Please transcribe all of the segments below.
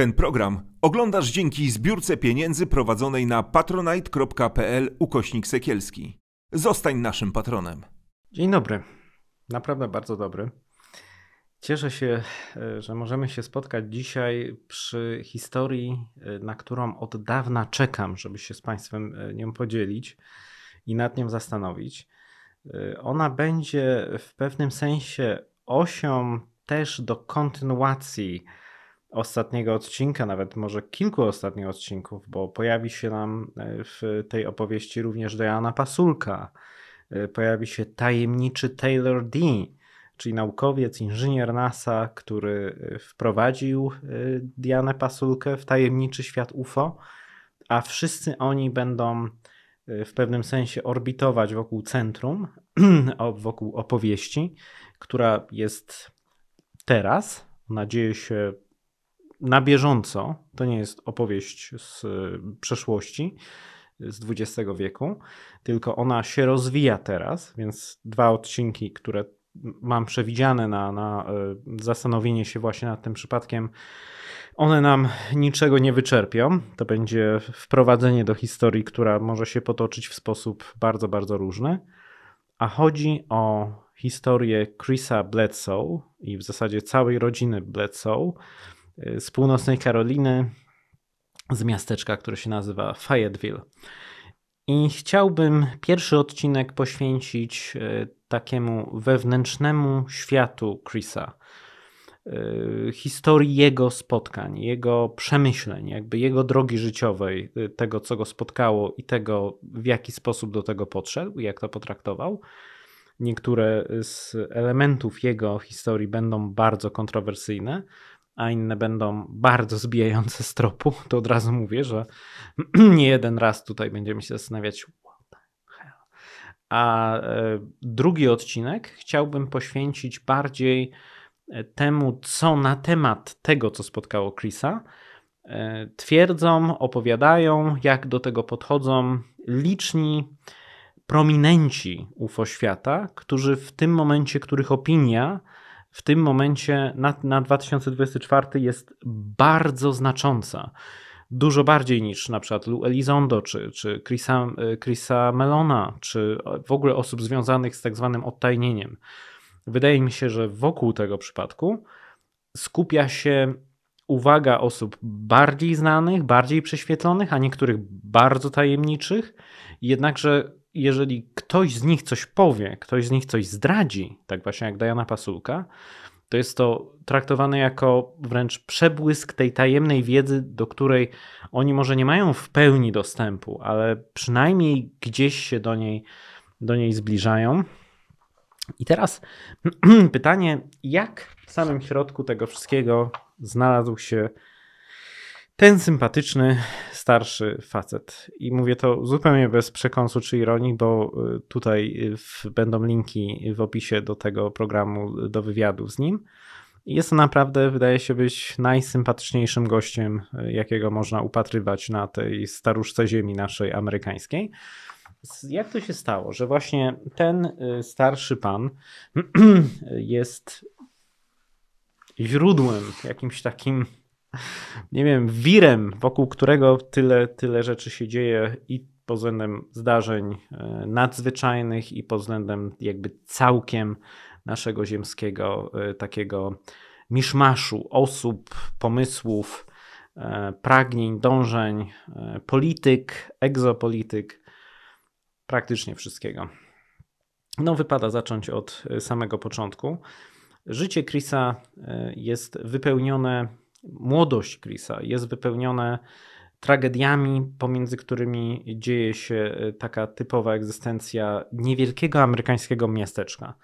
Ten program oglądasz dzięki zbiórce pieniędzy prowadzonej na patronite.pl ukośnik sekielski. Zostań naszym patronem. Dzień dobry. Naprawdę bardzo dobry. Cieszę się, e, że możemy się spotkać dzisiaj przy historii, e, na którą od dawna czekam, żeby się z Państwem e, nią podzielić i nad nią zastanowić. Ona będzie w pewnym sensie osią też do kontynuacji ostatniego odcinka, nawet może kilku ostatnich odcinków, bo pojawi się nam e, w tej opowieści również Diana Pasulka, e, pojawi się tajemniczy Taylor D., czyli naukowiec, inżynier NASA, który e, wprowadził Dianę Pasulkę w tajemniczy świat UFO, a wszyscy oni będą w pewnym sensie orbitować wokół centrum, wokół opowieści, która jest teraz, mam nadzieję, się na bieżąco. To nie jest opowieść z y, przeszłości, z XX wieku, tylko ona się rozwija teraz, więc dwa odcinki, które mam przewidziane na, na y, zastanowienie się właśnie nad tym przypadkiem, one nam niczego nie wyczerpią. To będzie wprowadzenie do historii, która może się potoczyć w sposób bardzo, bardzo różny. A chodzi o historię Chrisa Bledsoe i w zasadzie całej rodziny Bledsoe Y, z północnej Karoliny, z miasteczka, które się nazywa Fayetteville. I chciałbym pierwszy odcinek poświęcić y, takiemu wewnętrznemu światu Chrisa, y, historii jego spotkań, jego przemyśleń, jakby jego drogi życiowej, tego co go spotkało i tego w jaki sposób do tego podszedł i jak to potraktował. Niektóre z elementów jego historii będą bardzo kontrowersyjne, a inne będą bardzo zbijające z tropu, to od razu mówię, że nie jeden raz tutaj będziemy się zastanawiać. A e, drugi odcinek chciałbym poświęcić bardziej e, temu, co na temat tego, co spotkało Chrisa, e, twierdzą, opowiadają, jak do tego podchodzą liczni prominenci UFO świata, którzy w tym momencie, których opinia w tym momencie na, na 2024 jest bardzo znacząca. Dużo bardziej niż na przykład Lou Elizondo, czy, czy Chrisa, Chrisa Melona, czy w ogóle osób związanych z tak zwanym odtajnieniem. Wydaje mi się, że wokół tego przypadku skupia się uwaga osób bardziej znanych, bardziej prześwietlonych, a niektórych bardzo tajemniczych. Jednakże jeżeli ktoś z nich coś powie, ktoś z nich coś zdradzi, tak właśnie jak Diana Pasulka, to jest to traktowane jako wręcz przebłysk tej tajemnej wiedzy, do której oni może nie mają w pełni dostępu, ale przynajmniej gdzieś się do niej, do niej zbliżają. I teraz pytanie, jak w samym środku tego wszystkiego znalazł się ten sympatyczny, starszy facet. I mówię to zupełnie bez przekąsu czy ironii, bo y, tutaj y, w, będą linki w opisie do tego programu, do wywiadu z nim. Jest naprawdę, wydaje się być najsympatyczniejszym gościem, y, jakiego można upatrywać na tej staruszce ziemi naszej amerykańskiej. Jak to się stało, że właśnie ten starszy pan jest źródłem jakimś takim nie wiem, wirem, wokół którego tyle, tyle rzeczy się dzieje i pod względem zdarzeń e, nadzwyczajnych i pod względem jakby całkiem naszego ziemskiego e, takiego miszmaszu osób, pomysłów, e, pragnień, dążeń, polityk, egzopolityk, praktycznie wszystkiego. No, wypada zacząć od samego początku. Życie Krisa jest wypełnione młodość Chrisa jest wypełnione tragediami, pomiędzy którymi dzieje się e, taka typowa egzystencja niewielkiego amerykańskiego miasteczka.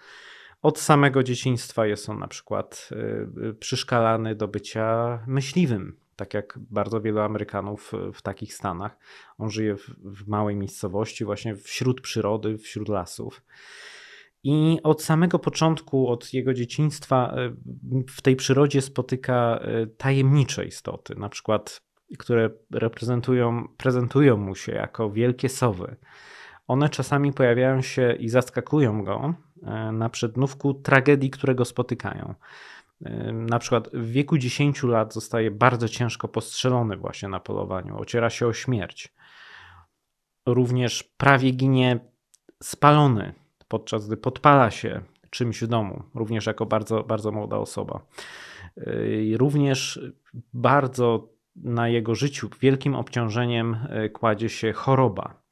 Od samego dzieciństwa jest on na przykład e, e, przyszkalany do bycia myśliwym, tak jak bardzo wielu Amerykanów w takich stanach. On żyje w, w małej miejscowości, właśnie wśród przyrody, wśród lasów. I od samego początku, od jego dzieciństwa, y, w tej przyrodzie spotyka y, tajemnicze istoty, na przykład, które reprezentują, prezentują mu się jako wielkie sowy. One czasami pojawiają się i zaskakują go y, na przednówku tragedii, które go spotykają. Na przykład w wieku 10 lat zostaje bardzo ciężko postrzelony właśnie na polowaniu, ociera się o śmierć. Również prawie ginie spalony podczas gdy podpala się czymś w domu, również jako bardzo, bardzo młoda osoba. Yy, również bardzo na jego życiu wielkim obciążeniem yy, kładzie się choroba.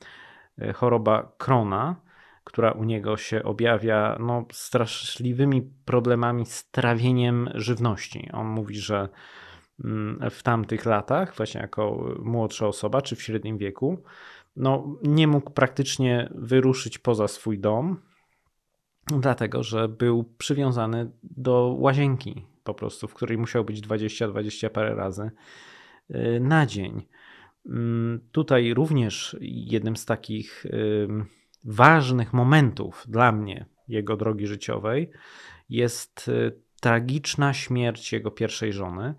Yy, choroba Krona, która u niego się objawia no, straszliwymi problemami z trawieniem żywności. On mówi, że mm, w tamtych latach, właśnie jako młodsza osoba czy w średnim wieku, no, nie mógł praktycznie wyruszyć poza swój dom, dlatego że był przywiązany do łazienki, po prostu, w której musiał być 20-20 parę razy y, na dzień. Mm, tutaj również jednym z takich y, ważnych momentów dla mnie jego drogi życiowej jest y, tragiczna śmierć jego pierwszej żony,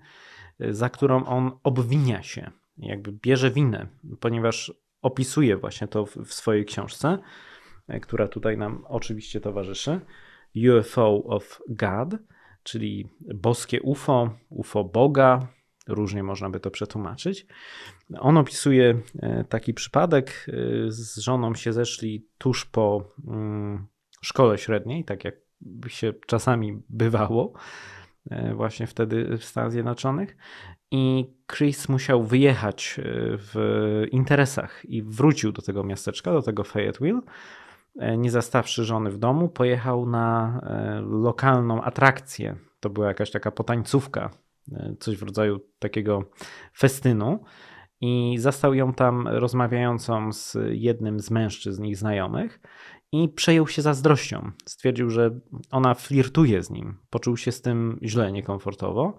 za którą on obwinia się, jakby bierze winę, ponieważ opisuje właśnie to w, w swojej książce, e, która tutaj nam oczywiście towarzyszy. UFO of God, czyli boskie UFO, UFO Boga, różnie można by to przetłumaczyć. On opisuje e, taki przypadek. E, z żoną się zeszli tuż po mm, szkole średniej, tak jak się czasami bywało. E, właśnie wtedy w Stanach Zjednoczonych. I Chris musiał wyjechać e, w interesach i wrócił do tego miasteczka, do tego Fayetteville. E, nie zastawszy żony w domu, pojechał na lokalną atrakcję. To była jakaś taka potańcówka, coś w rodzaju takiego festynu. I zastał ją tam rozmawiającą z jednym z mężczyzn ich znajomych i przejął się zazdrością. Stwierdził, że ona flirtuje z nim. Poczuł się z tym źle, niekomfortowo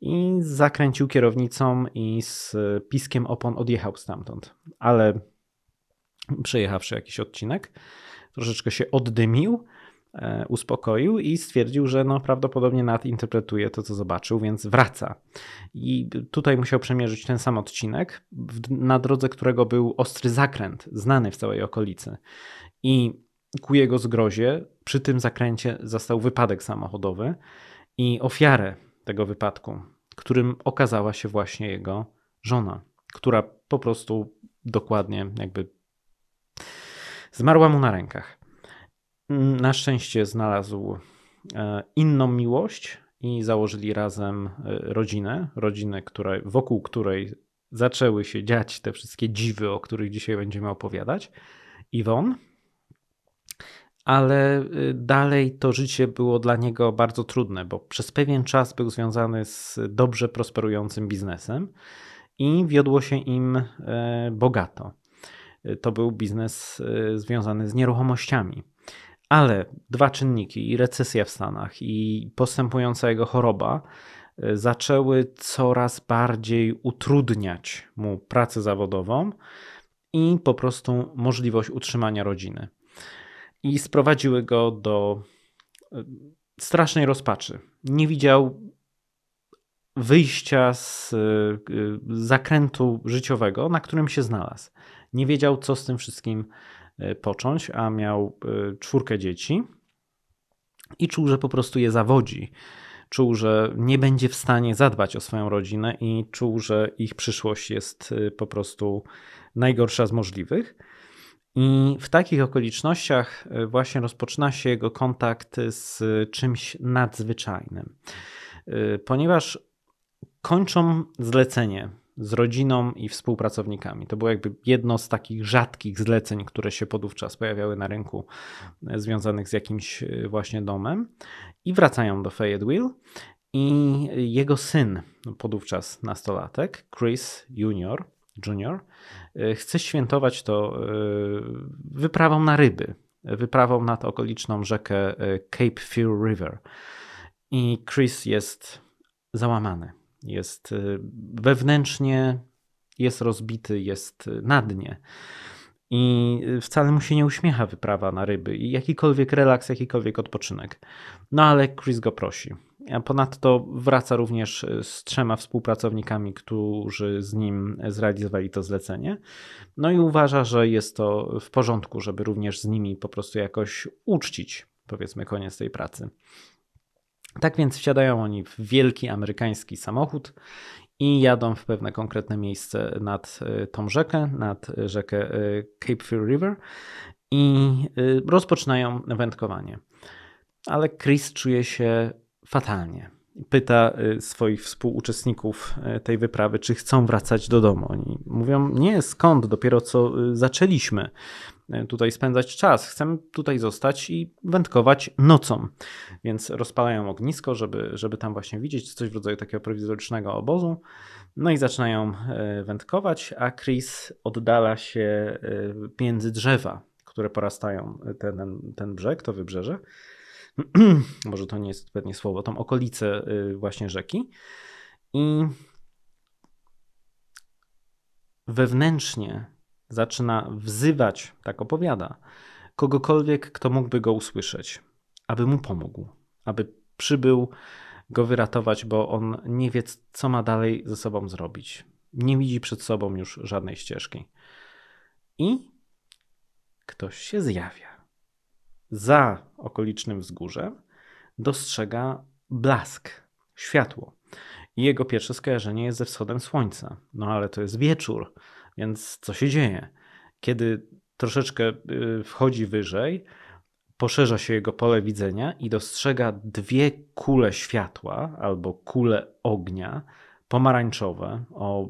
i zakręcił kierownicą i z piskiem opon odjechał stamtąd. Ale przejechawszy jakiś odcinek, troszeczkę się oddymił, e, uspokoił i stwierdził, że no prawdopodobnie nadinterpretuje to, co zobaczył, więc wraca. I tutaj musiał przemierzyć ten sam odcinek, na drodze którego był ostry zakręt, znany w całej okolicy i ku jego zgrozie przy tym zakręcie zastał wypadek samochodowy i ofiarę tego wypadku, którym okazała się właśnie jego żona, która po prostu dokładnie jakby zmarła mu na rękach. Na szczęście znalazł e, inną miłość i założyli razem e, rodzinę, rodzinę, wokół której zaczęły się dziać te wszystkie dziwy, o których dzisiaj będziemy opowiadać. Iwon, ale y, dalej to życie było dla niego bardzo trudne, bo przez pewien czas był związany z dobrze prosperującym biznesem i wiodło się im e, bogato. Y, to był biznes y, związany z nieruchomościami. Ale dwa czynniki, i recesja w Stanach, i postępująca jego choroba, zaczęły coraz bardziej utrudniać mu pracę zawodową i po prostu możliwość utrzymania rodziny i sprowadziły go do e, strasznej rozpaczy. Nie widział wyjścia z e, e, zakrętu życiowego, na którym się znalazł. Nie wiedział, co z tym wszystkim począć, a miał czwórkę dzieci i czuł, że po prostu je zawodzi. Czuł, że nie będzie w stanie zadbać o swoją rodzinę i czuł, że ich przyszłość jest po prostu najgorsza z możliwych. I w takich okolicznościach e, właśnie rozpoczyna się jego kontakt z czymś nadzwyczajnym, e, ponieważ kończą zlecenie z rodziną i współpracownikami. To było jakby jedno z takich rzadkich zleceń, które się podówczas pojawiały na rynku, e, związanych z jakimś właśnie domem. I wracają do Fayetteville i jego syn, podówczas nastolatek, Chris Junior, Junior E, chce świętować to e, wyprawą na ryby, wyprawą nad okoliczną rzekę e, Cape Fear River. I Chris jest załamany, jest wewnętrznie, jest rozbity, jest na dnie. I wcale mu się nie uśmiecha wyprawa na ryby i jakikolwiek relaks, jakikolwiek odpoczynek. No ale Chris go prosi. Ponadto wraca również e, z trzema współpracownikami, którzy z nim zrealizowali to zlecenie. No i uważa, że jest to w porządku, żeby również z nimi po prostu jakoś uczcić, powiedzmy, koniec tej pracy. Tak więc wsiadają oni w wielki amerykański samochód i jadą w pewne konkretne miejsce nad e, tą rzekę, nad rzekę e, Cape Fear River i rozpoczynają wędkowanie. Ale Chris czuje się fatalnie. Pyta y, swoich współuczestników y, tej wyprawy, czy chcą wracać do domu. Oni mówią: Nie, skąd? Dopiero co y, zaczęliśmy tutaj spędzać czas. Chcemy tutaj zostać i wędkować nocą. Więc rozpalają ognisko, żeby, żeby tam właśnie widzieć coś w rodzaju takiego prowizorycznego obozu. No i zaczynają wędkować, a Chris oddala się między drzewa, które porastają ten, ten brzeg, to wybrzeże. może to nie jest odpowiednie słowo, tą okolicę y, właśnie rzeki. I wewnętrznie zaczyna wzywać, tak opowiada, kogokolwiek, kto mógłby go usłyszeć, aby mu pomógł, aby przybył go wyratować, bo on nie wie, co ma dalej ze sobą zrobić. Nie widzi przed sobą już żadnej ścieżki. I ktoś się zjawia za okolicznym wzgórzem dostrzega blask, światło. I jego pierwsze skojarzenie jest ze wschodem słońca. No ale to jest wieczór, więc co się dzieje? Kiedy troszeczkę y, wchodzi wyżej, poszerza się jego pole widzenia i dostrzega dwie kule światła albo kule ognia pomarańczowe o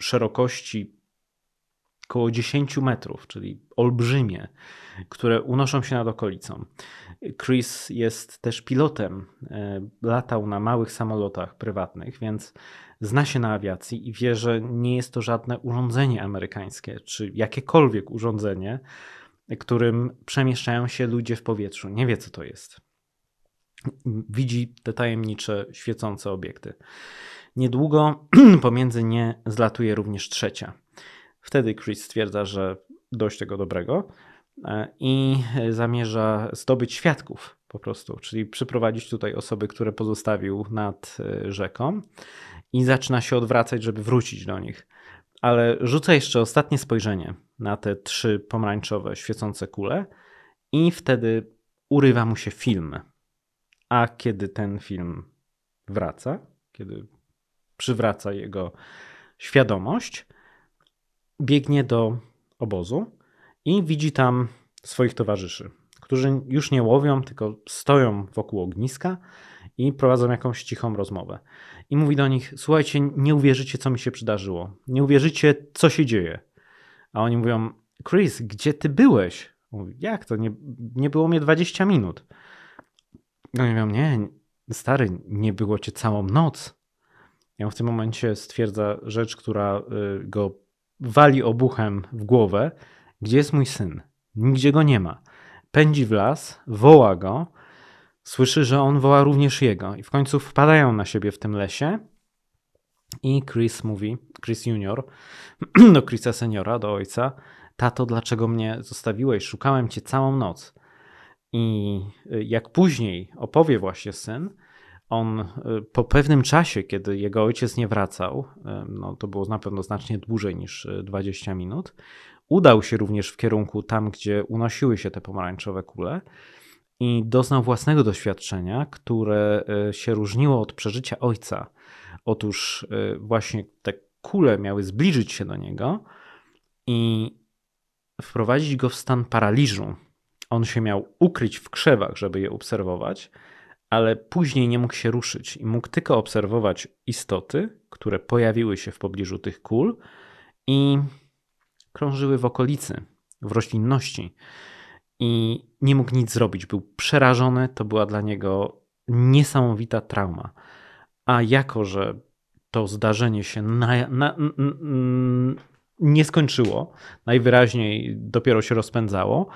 szerokości około 10 metrów, czyli olbrzymie, które unoszą się nad okolicą. Chris jest też pilotem, e, latał na małych samolotach prywatnych, więc zna się na awiacji i wie, że nie jest to żadne urządzenie amerykańskie czy jakiekolwiek urządzenie, którym przemieszczają się ludzie w powietrzu. Nie wie, co to jest. Widzi te tajemnicze, świecące obiekty. Niedługo pomiędzy nie zlatuje również trzecia. Wtedy Chris stwierdza, że dość tego dobrego e, i zamierza zdobyć świadków po prostu, czyli przyprowadzić tutaj osoby, które pozostawił nad e, rzeką i zaczyna się odwracać, żeby wrócić do nich. Ale rzuca jeszcze ostatnie spojrzenie na te trzy pomarańczowe świecące kule i wtedy urywa mu się film. A kiedy ten film wraca, kiedy przywraca jego świadomość, biegnie do obozu i widzi tam swoich towarzyszy, którzy już nie łowią, tylko stoją wokół ogniska i prowadzą jakąś cichą rozmowę. I mówi do nich: Słuchajcie, nie uwierzycie, co mi się przydarzyło. Nie uwierzycie, co się dzieje. A oni mówią: Chris, gdzie ty byłeś? Mówi, Jak to? Nie, nie było mnie 20 minut. Oni no mówią: Nie, stary, nie było cię całą noc. Ja w tym momencie stwierdza rzecz, która y, go wali obuchem w głowę, gdzie jest mój syn? Nigdzie go nie ma. Pędzi w las, woła go, słyszy, że on woła również jego i w końcu wpadają na siebie w tym lesie i Chris mówi, Chris Junior, do Chrisa Seniora, do ojca, tato, dlaczego mnie zostawiłeś? Szukałem cię całą noc. I y, jak później opowie właśnie syn, on y, po pewnym czasie, kiedy jego ojciec nie wracał, y, no to było na pewno znacznie dłużej niż 20 y, minut, udał się również w kierunku tam, gdzie unosiły się te pomarańczowe kule i doznał własnego doświadczenia, które się różniło od przeżycia ojca. Otóż właśnie te kule miały zbliżyć się do niego i wprowadzić go w stan paraliżu. On się miał ukryć w krzewach, żeby je obserwować ale później nie mógł się ruszyć i mógł tylko obserwować istoty, które pojawiły się w pobliżu tych kul i krążyły w okolicy, w roślinności. I nie mógł nic zrobić. Był przerażony, to była dla niego niesamowita trauma. A jako, że to zdarzenie się na, na, nie skończyło, najwyraźniej dopiero się rozpędzało,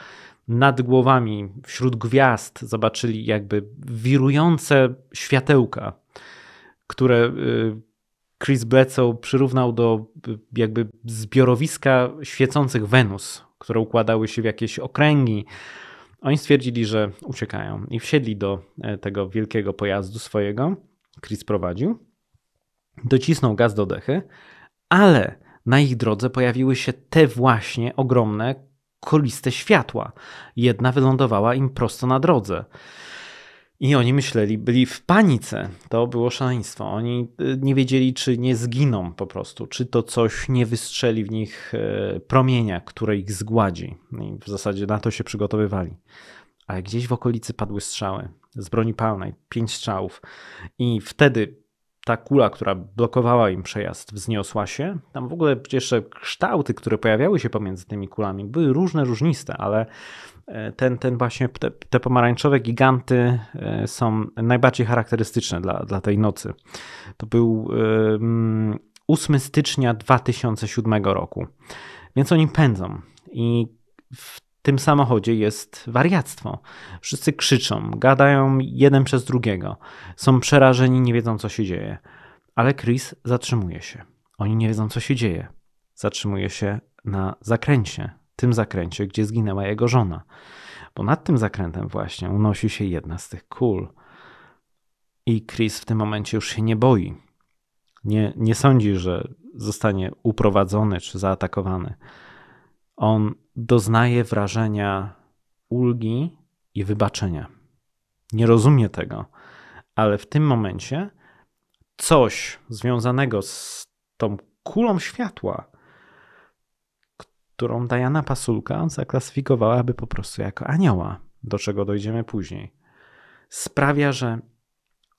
nad głowami, wśród gwiazd zobaczyli jakby wirujące światełka, które y, Chris Bledsoe przyrównał do y, jakby zbiorowiska świecących Wenus, które układały się w jakieś okręgi. Oni stwierdzili, że uciekają i wsiedli do e, tego wielkiego pojazdu swojego. Chris prowadził. Docisnął gaz do dechy, ale na ich drodze pojawiły się te właśnie ogromne koliste światła. Jedna wylądowała im prosto na drodze. I oni myśleli, byli w panice. To było szaleństwo. Oni y, nie wiedzieli, czy nie zginą po prostu, czy to coś nie wystrzeli w nich y, promienia, które ich zgładzi. No I w zasadzie na to się przygotowywali. Ale gdzieś w okolicy padły strzały z broni palnej, pięć strzałów. I wtedy ta kula, która blokowała im przejazd, wzniosła się. Tam w ogóle jeszcze kształty, które pojawiały się pomiędzy tymi kulami, były różne, różniste, ale e, ten, ten właśnie, te, te pomarańczowe giganty e, są najbardziej charakterystyczne dla, dla tej nocy. To był 8 stycznia 2007 roku, więc oni pędzą. I w tym samochodzie jest wariactwo. Wszyscy krzyczą, gadają jeden przez drugiego, są przerażeni, nie wiedzą co się dzieje. Ale Chris zatrzymuje się. Oni nie wiedzą co się dzieje. Zatrzymuje się na zakręcie, tym zakręcie, gdzie zginęła jego żona. Bo nad tym zakrętem właśnie unosi się jedna z tych kul. I Chris w tym momencie już się nie boi. Nie, nie sądzi, że zostanie uprowadzony czy zaatakowany. On doznaje wrażenia ulgi i wybaczenia. Nie rozumie tego, ale w tym momencie coś związanego z tą kulą światła, którą Diana Pasulka zaklasyfikowałaby po prostu jako anioła, do czego dojdziemy później, sprawia, że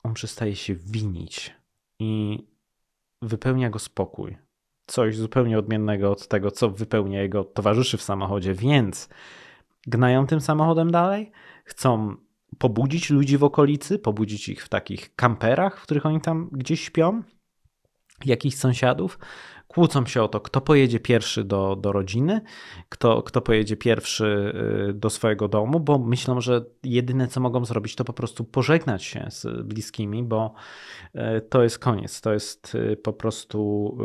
on przestaje się winić i wypełnia go spokój coś zupełnie odmiennego od tego, co wypełnia jego towarzyszy w samochodzie, więc gnają tym samochodem dalej, chcą pobudzić ludzi w okolicy, pobudzić ich w takich kamperach, w których oni tam gdzieś śpią, jakichś sąsiadów, kłócą się o to, kto pojedzie pierwszy do, do rodziny, kto, kto pojedzie pierwszy y, do swojego domu, bo myślą, że jedyne co mogą zrobić, to po prostu pożegnać się z bliskimi, bo y, to jest koniec. To jest y, po prostu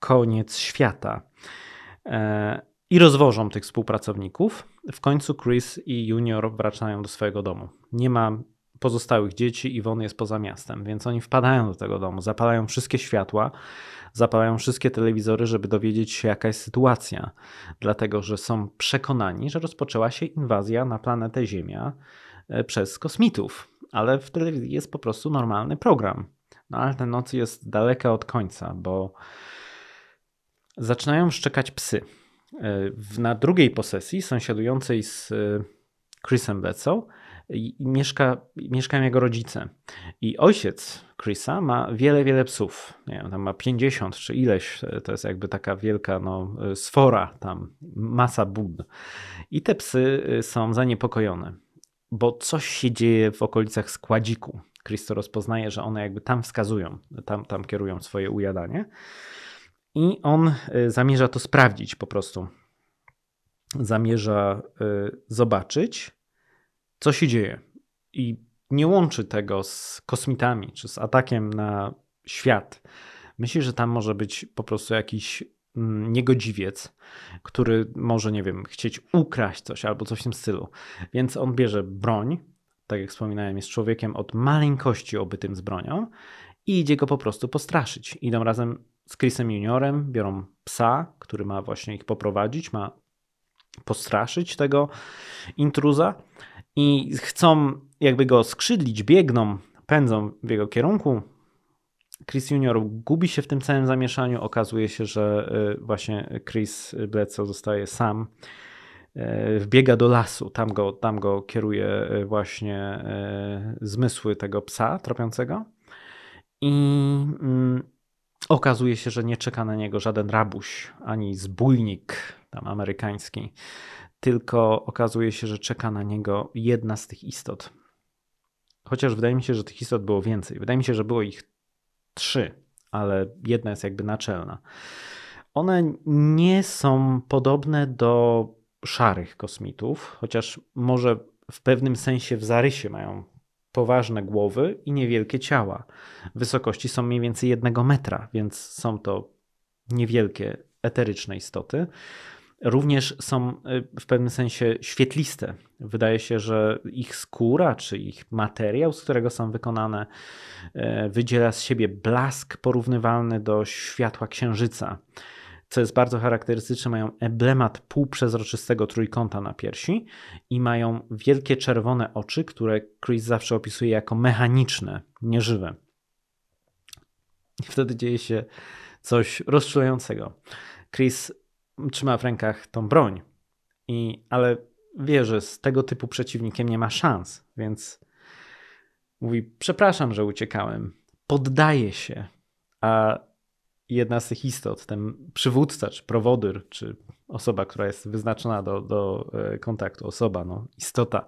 koniec świata. E, I rozwożą tych współpracowników. W końcu Chris i Junior wracają do swojego domu. Nie ma pozostałych dzieci, Iwon jest poza miastem, więc oni wpadają do tego domu, zapalają wszystkie światła, zapalają wszystkie telewizory, żeby dowiedzieć się, jaka jest sytuacja, dlatego że są przekonani, że rozpoczęła się inwazja na planetę Ziemia e, przez kosmitów, ale w telewizji jest po prostu normalny program. No ale ta noc jest daleka od końca, bo Zaczynają szczekać psy. E, na drugiej posesji, sąsiadującej z e, Chrisem Bledsoe, mieszka, mieszkają jego rodzice. I ojciec Chrisa ma wiele, wiele psów. Nie wiem, tam ma 50 czy ileś. E, to jest jakby taka wielka no, sfora, tam masa bud. I te psy są zaniepokojone, bo coś się dzieje w okolicach składziku. Chris to rozpoznaje, że one jakby tam wskazują, tam, tam kierują swoje ujadanie. I on y, zamierza to sprawdzić po prostu. Zamierza y, zobaczyć, co się dzieje. I nie łączy tego z kosmitami czy z atakiem na świat. Myśli, że tam może być po prostu jakiś mm, niegodziwiec, który może, nie wiem, chcieć ukraść coś albo coś w tym stylu. Więc on bierze broń, tak jak wspominałem, jest człowiekiem od maleńkości obytym z bronią i idzie go po prostu postraszyć. Idą razem z Chrisem Juniorem, biorą psa, który ma właśnie ich poprowadzić, ma postraszyć tego intruza i chcą jakby go skrzydlić, biegną, pędzą w jego kierunku. Chris Junior gubi się w tym całym zamieszaniu. Okazuje się, że y, właśnie Chris Bledsoe zostaje sam. Y, wbiega do lasu, tam go, tam go kieruje y, właśnie zmysły tego psa tropiącego. I mm, Okazuje się, że nie czeka na niego żaden rabuś ani zbójnik tam amerykański, tylko okazuje się, że czeka na niego jedna z tych istot. Chociaż wydaje mi się, że tych istot było więcej. Wydaje mi się, że było ich trzy, ale jedna jest jakby naczelna. One nie są podobne do szarych kosmitów, chociaż może w pewnym sensie w zarysie mają poważne głowy i niewielkie ciała. Wysokości są mniej więcej jednego metra, więc są to niewielkie eteryczne istoty. Również są y, w pewnym sensie świetliste. Wydaje się, że ich skóra czy ich materiał, z którego są wykonane, y, wydziela z siebie blask porównywalny do światła księżyca co jest bardzo charakterystyczne, mają emblemat półprzezroczystego trójkąta na piersi i mają wielkie czerwone oczy, które Chris zawsze opisuje jako mechaniczne, nieżywe. I wtedy dzieje się coś rozczulającego. Chris trzyma w rękach tą broń, i, ale wie, że z tego typu przeciwnikiem nie ma szans, więc mówi: Przepraszam, że uciekałem. Poddaje się, a jedna z tych istot, ten przywódca, czy prowodyr, czy osoba, która jest wyznaczona do, do e, kontaktu, osoba, no, istota,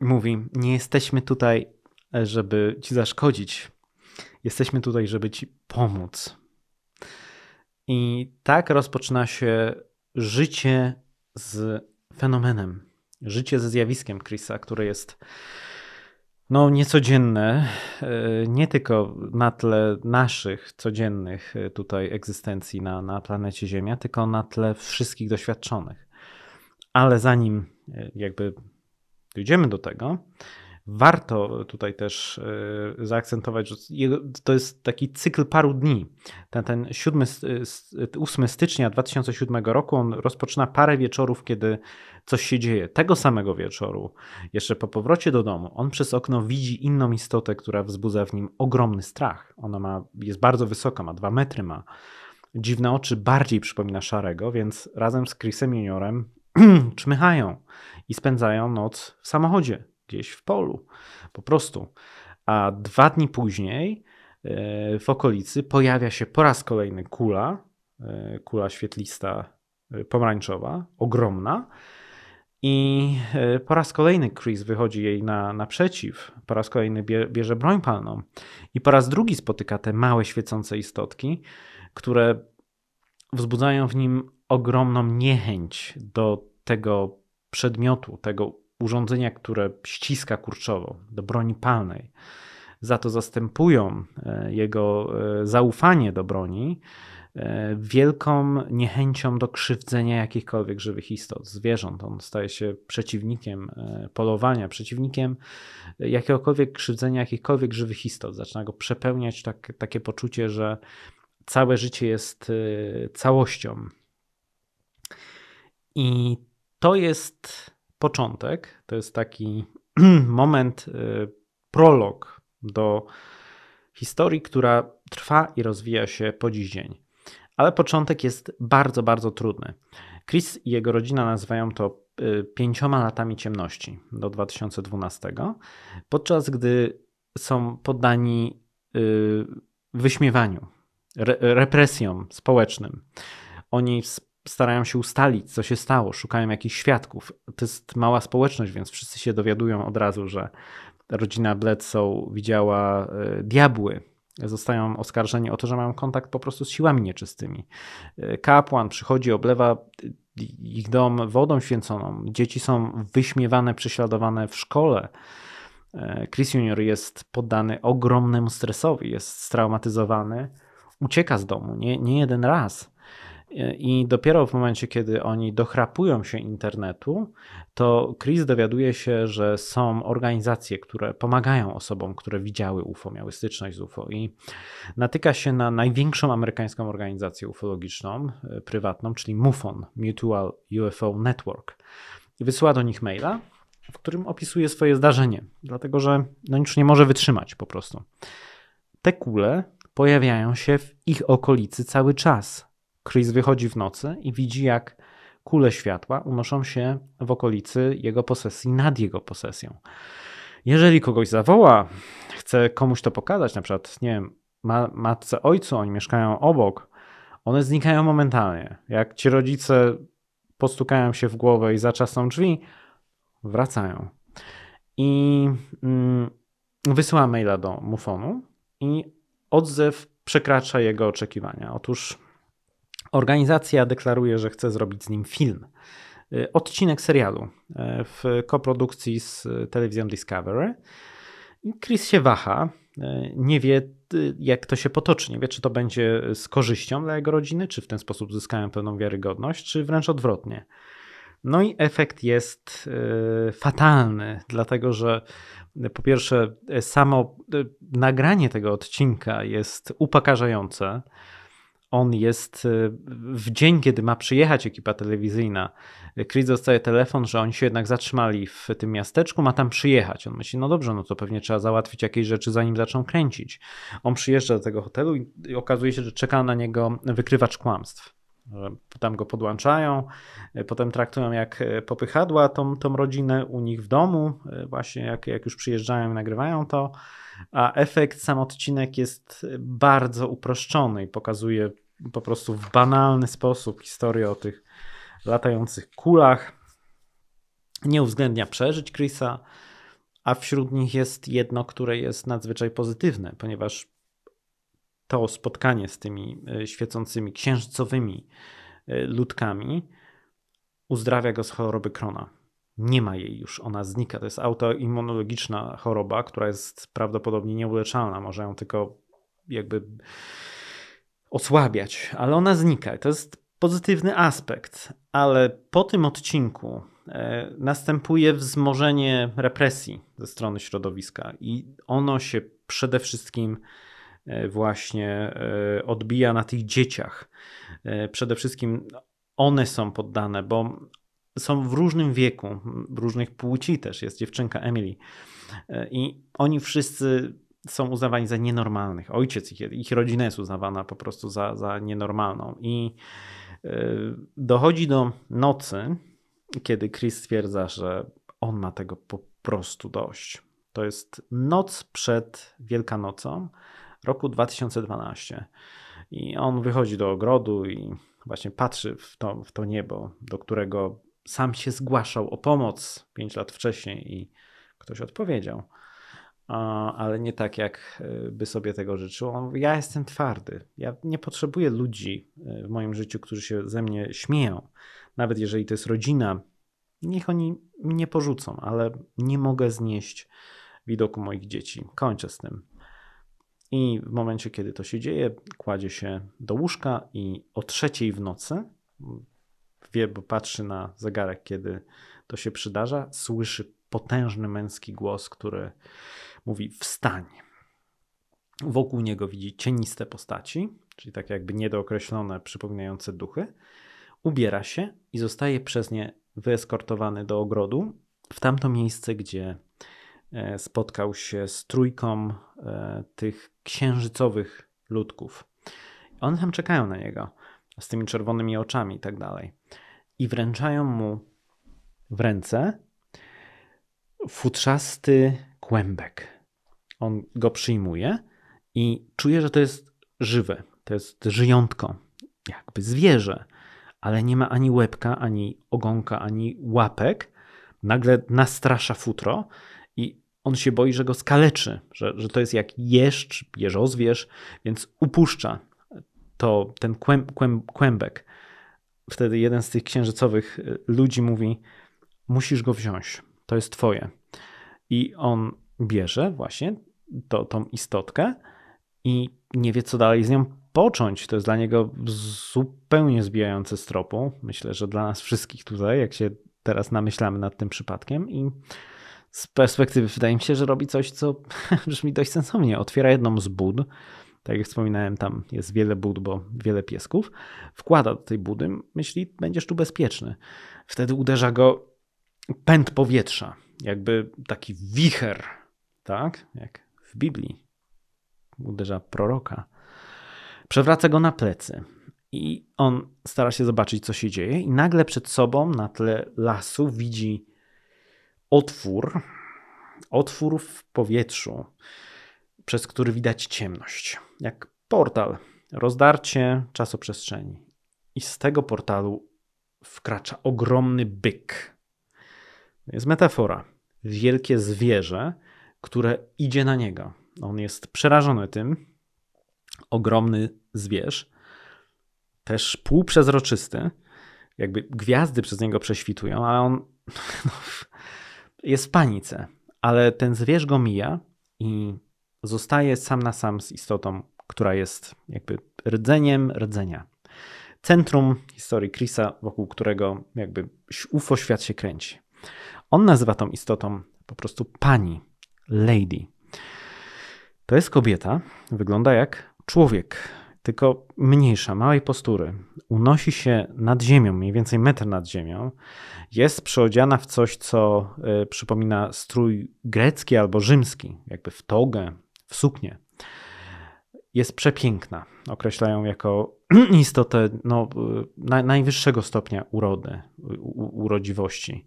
mówi: Nie jesteśmy tutaj, e, żeby ci zaszkodzić. Jesteśmy tutaj, żeby ci pomóc. I tak rozpoczyna się życie z fenomenem, życie ze zjawiskiem Chrisa, które jest no, niecodzienne, e, nie tylko na tle naszych codziennych e, tutaj egzystencji na, na planecie Ziemia, tylko na tle wszystkich doświadczonych. Ale zanim e, jakby dojdziemy do tego, warto tutaj też zaakcentować, że to jest taki cykl paru dni. Ten, ten 7, 8 stycznia 2007 roku on rozpoczyna parę wieczorów, kiedy Coś się dzieje. Tego samego wieczoru, jeszcze po powrocie do domu, on przez okno widzi inną istotę, która wzbudza w nim ogromny strach. Ona ma, jest bardzo wysoka, ma dwa metry, ma dziwne oczy, bardziej przypomina szarego, więc razem z Chrisem Juniorem czmychają i spędzają noc w samochodzie, gdzieś w polu, po prostu. A dwa dni później e, w okolicy pojawia się po raz kolejny kula, e, kula świetlista e, pomarańczowa, ogromna, i e, po raz kolejny Chris wychodzi jej na, naprzeciw, po raz kolejny bierze broń palną i po raz drugi spotyka te małe świecące istotki, które wzbudzają w nim ogromną niechęć do tego przedmiotu, tego urządzenia, które ściska kurczowo, do broni palnej. Za to zastępują e, jego e, zaufanie do broni E, wielką niechęcią do krzywdzenia jakichkolwiek żywych istot, zwierząt. On staje się przeciwnikiem e, polowania, przeciwnikiem e, jakiegokolwiek krzywdzenia jakichkolwiek żywych istot. Zaczyna go przepełniać tak, takie poczucie, że całe życie jest całością. I to jest początek, to jest taki moment, prolog do historii, która trwa i rozwija się po dziś dzień ale początek jest bardzo, bardzo trudny. Chris i jego rodzina nazywają to y, pięcioma latami ciemności do 2012, podczas gdy są poddani y, wyśmiewaniu, represjom społecznym. Oni starają się ustalić, co się stało, szukają jakichś świadków. To jest mała społeczność, więc wszyscy się dowiadują od razu, że rodzina Bledsoe widziała y, diabły zostają oskarżeni o to, że mają kontakt po prostu z siłami nieczystymi. Kapłan przychodzi, oblewa ich dom wodą święconą, dzieci są wyśmiewane, prześladowane w szkole. Chris Junior jest poddany ogromnemu stresowi, jest straumatyzowany, ucieka z domu nie, nie jeden raz. I dopiero w momencie, kiedy oni dochrapują się internetu, to Chris dowiaduje się, że są organizacje, które pomagają osobom, które widziały UFO, miały styczność z UFO i natyka się na największą amerykańską organizację ufologiczną, e, prywatną, czyli MUFON, Mutual UFO Network. I wysyła do nich maila, w którym opisuje swoje zdarzenie, dlatego że no nic nie może wytrzymać po prostu. Te kule pojawiają się w ich okolicy cały czas Chris wychodzi w nocy i widzi, jak kule światła unoszą się w okolicy jego posesji, nad jego posesją. Jeżeli kogoś zawoła, chce komuś to pokazać, na przykład, nie wiem, ma, matce, ojcu, oni mieszkają obok, one znikają momentalnie. Jak ci rodzice postukają się w głowę i zaczasną drzwi, wracają. I mm, wysyła maila do Mufonu i odzew przekracza jego oczekiwania. Otóż Organizacja deklaruje, że chce zrobić z nim film. Y, odcinek serialu y, w koprodukcji z telewizją Discovery. Chris się waha, y, nie wie, jak to się potoczy. Nie wie, czy to będzie z korzyścią dla jego rodziny, czy w ten sposób zyskają pełną wiarygodność, czy wręcz odwrotnie. No i efekt jest fatalny, dlatego że po pierwsze, samo nagranie tego odcinka jest upokarzające on jest y, w dzień, kiedy ma przyjechać ekipa telewizyjna. Creed dostaje telefon, że oni się jednak zatrzymali w tym miasteczku, ma tam przyjechać. On myśli, no dobrze, no to pewnie trzeba załatwić jakieś rzeczy, zanim zaczną kręcić. On przyjeżdża do tego hotelu i okazuje się, że czeka na niego wykrywacz kłamstw. Tam go podłączają, y, potem traktują jak y, popychadła tą, tą rodzinę u nich w domu, właśnie jak, jak już przyjeżdżają i nagrywają to. A efekt, sam odcinek jest bardzo uproszczony i pokazuje po prostu w banalny sposób historię o tych latających kulach. Nie uwzględnia przeżyć Chrisa, a wśród nich jest jedno, które jest nadzwyczaj pozytywne, ponieważ to spotkanie z tymi e, świecącymi księżycowymi e, ludkami uzdrawia go z choroby Krona. Nie ma jej już, ona znika. To jest autoimmunologiczna choroba, która jest prawdopodobnie nieuleczalna. Może ją tylko jakby osłabiać, ale ona znika. To jest pozytywny aspekt, ale po tym odcinku e, następuje wzmożenie represji ze strony środowiska i ono się przede wszystkim e, właśnie e, odbija na tych dzieciach. Przede wszystkim one są poddane, bo są w różnym wieku, różnych płci też jest dziewczynka Emily. I oni wszyscy są uznawani za nienormalnych. Ojciec, ich, ich rodzina jest uznawana po prostu za, za nienormalną. I y, dochodzi do nocy, kiedy Chris stwierdza, że on ma tego po prostu dość. To jest noc przed Wielkanocą roku 2012. I on wychodzi do ogrodu i właśnie patrzy w to, w to niebo, do którego sam się zgłaszał o pomoc 5 lat wcześniej i ktoś odpowiedział ale nie tak, jak e, by sobie tego życzył. Ja jestem twardy. Ja nie potrzebuję ludzi e, w moim życiu, którzy się ze mnie śmieją. Nawet jeżeli to jest rodzina, niech oni mnie porzucą, ale nie mogę znieść widoku moich dzieci. Kończę z tym. I w momencie, kiedy to się dzieje, kładzie się do łóżka i o trzeciej w nocy, wie, bo patrzy na zegarek, kiedy to się przydarza, słyszy potężny męski głos, który mówi wstań. Wokół niego widzi cieniste postaci, czyli tak jakby niedookreślone, przypominające duchy. Ubiera się i zostaje przez nie wyeskortowany do ogrodu, w tamto miejsce, gdzie e, spotkał się z trójką e, tych księżycowych ludków. One tam czekają na niego z tymi czerwonymi oczami i tak dalej. I wręczają mu w ręce futrzasty kłębek on go przyjmuje i czuje, że to jest żywe, to jest żyjątko, jakby zwierzę, ale nie ma ani łebka, ani ogonka, ani łapek. Nagle nastrasza futro i on się boi, że go skaleczy, że, że to jest jak jeszcz, jeżozwierz, więc upuszcza to ten kłębek. Wtedy jeden z tych księżycowych y, ludzi mówi: Musisz go wziąć, to jest twoje. I on bierze właśnie to, tą istotkę i nie wie, co dalej z nią począć. To jest dla niego zupełnie zbijające z Myślę, że dla nas wszystkich tutaj, jak się teraz namyślamy nad tym przypadkiem i z perspektywy wydaje mi się, że robi coś, co brzmi dość sensownie. Otwiera jedną z bud, tak jak wspominałem, tam jest wiele bud, bo wiele piesków. Wkłada do tej budy, myśli, będziesz tu bezpieczny. Wtedy uderza go pęd powietrza, jakby taki wicher, tak? Jak w Biblii. Uderza proroka. Przewraca go na plecy. I on stara się zobaczyć, co się dzieje, i nagle przed sobą, na tle lasu, widzi otwór, otwór w powietrzu, przez który widać ciemność, jak portal, rozdarcie czasoprzestrzeni. I z tego portalu wkracza ogromny byk. To jest metafora. Wielkie zwierzę, które idzie na niego. On jest przerażony tym. Ogromny zwierz, też półprzezroczysty, jakby gwiazdy przez niego prześwitują, a on no, jest w panice. Ale ten zwierz go mija i zostaje sam na sam z istotą, która jest jakby rdzeniem rdzenia. Centrum historii Krisa, wokół którego jakby UFO świat się kręci. On nazywa tą istotą po prostu pani Lady. To jest kobieta, wygląda jak człowiek, tylko mniejsza, małej postury. Unosi się nad ziemią, mniej więcej metr nad ziemią. Jest przyodziana w coś, co y, przypomina strój grecki albo rzymski, jakby w togę, w suknię. Jest przepiękna. Określają jako istotę no, y, na, najwyższego stopnia urody, u, u, urodziwości.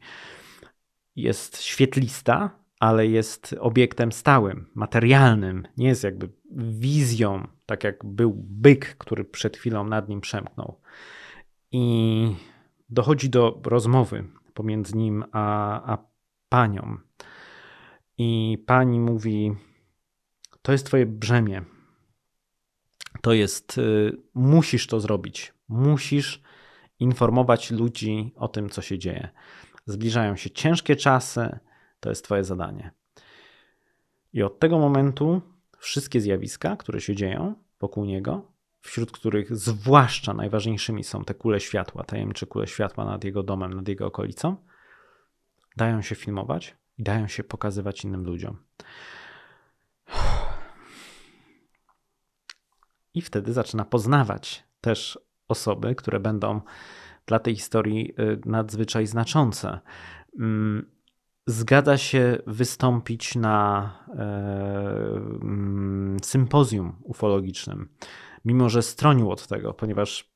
Jest świetlista, ale jest obiektem stałym, materialnym, nie jest jakby wizją, tak jak był byk, który przed chwilą nad nim przemknął. I dochodzi do rozmowy pomiędzy nim a, a panią. I pani mówi: To jest twoje brzemię. To jest, y, musisz to zrobić. Musisz informować ludzi o tym, co się dzieje. Zbliżają się ciężkie czasy to jest Twoje zadanie. I od tego momentu wszystkie zjawiska, które się dzieją wokół niego, wśród których zwłaszcza najważniejszymi są te kule światła, tajemnicze kule światła nad jego domem, nad jego okolicą, dają się filmować i dają się pokazywać innym ludziom. I wtedy zaczyna poznawać też osoby, które będą dla tej historii y, nadzwyczaj znaczące. Mm, zgadza się wystąpić na e, mm, sympozjum ufologicznym, mimo że stronił od tego, ponieważ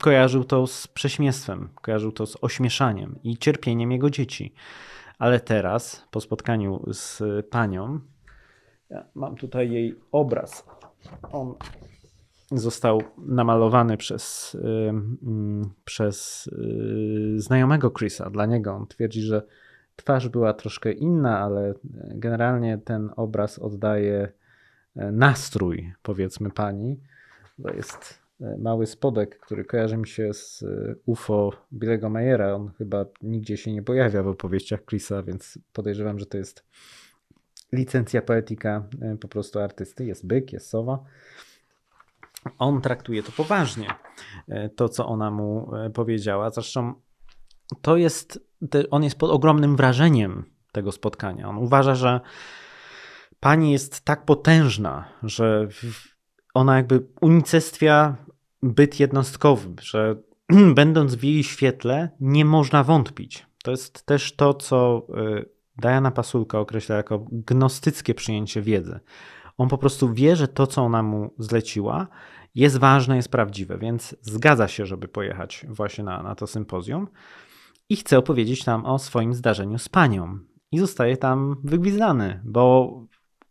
kojarzył to z prześmiestwem, kojarzył to z ośmieszaniem i cierpieniem jego dzieci. Ale teraz, po spotkaniu z panią, ja mam tutaj jej obraz. On został namalowany przez, e, mm, przez e, znajomego Chrisa. Dla niego on twierdzi, że Twarz była troszkę inna, ale e, generalnie ten obraz oddaje e, nastrój, powiedzmy pani. To jest e, mały spodek, który kojarzy mi się z UFO Bilego Mayera. On chyba nigdzie się nie pojawia w opowieściach Chrisa, więc podejrzewam, że to jest licencja poetyka po prostu artysty. Jest byk, jest sowa. On traktuje to poważnie, to co ona mu powiedziała. Zresztą to jest on jest pod ogromnym wrażeniem tego spotkania. On uważa, że pani jest tak potężna, że ona jakby unicestwia byt jednostkowy, że będąc w jej świetle nie można wątpić. To jest też to, co y, Diana Pasulka określa jako gnostyckie przyjęcie wiedzy. On po prostu wie, że to, co ona mu zleciła, jest ważne, jest prawdziwe, więc zgadza się, żeby pojechać właśnie na, na to sympozjum i chce opowiedzieć nam o swoim zdarzeniu z panią. I zostaje tam wygwizdany, bo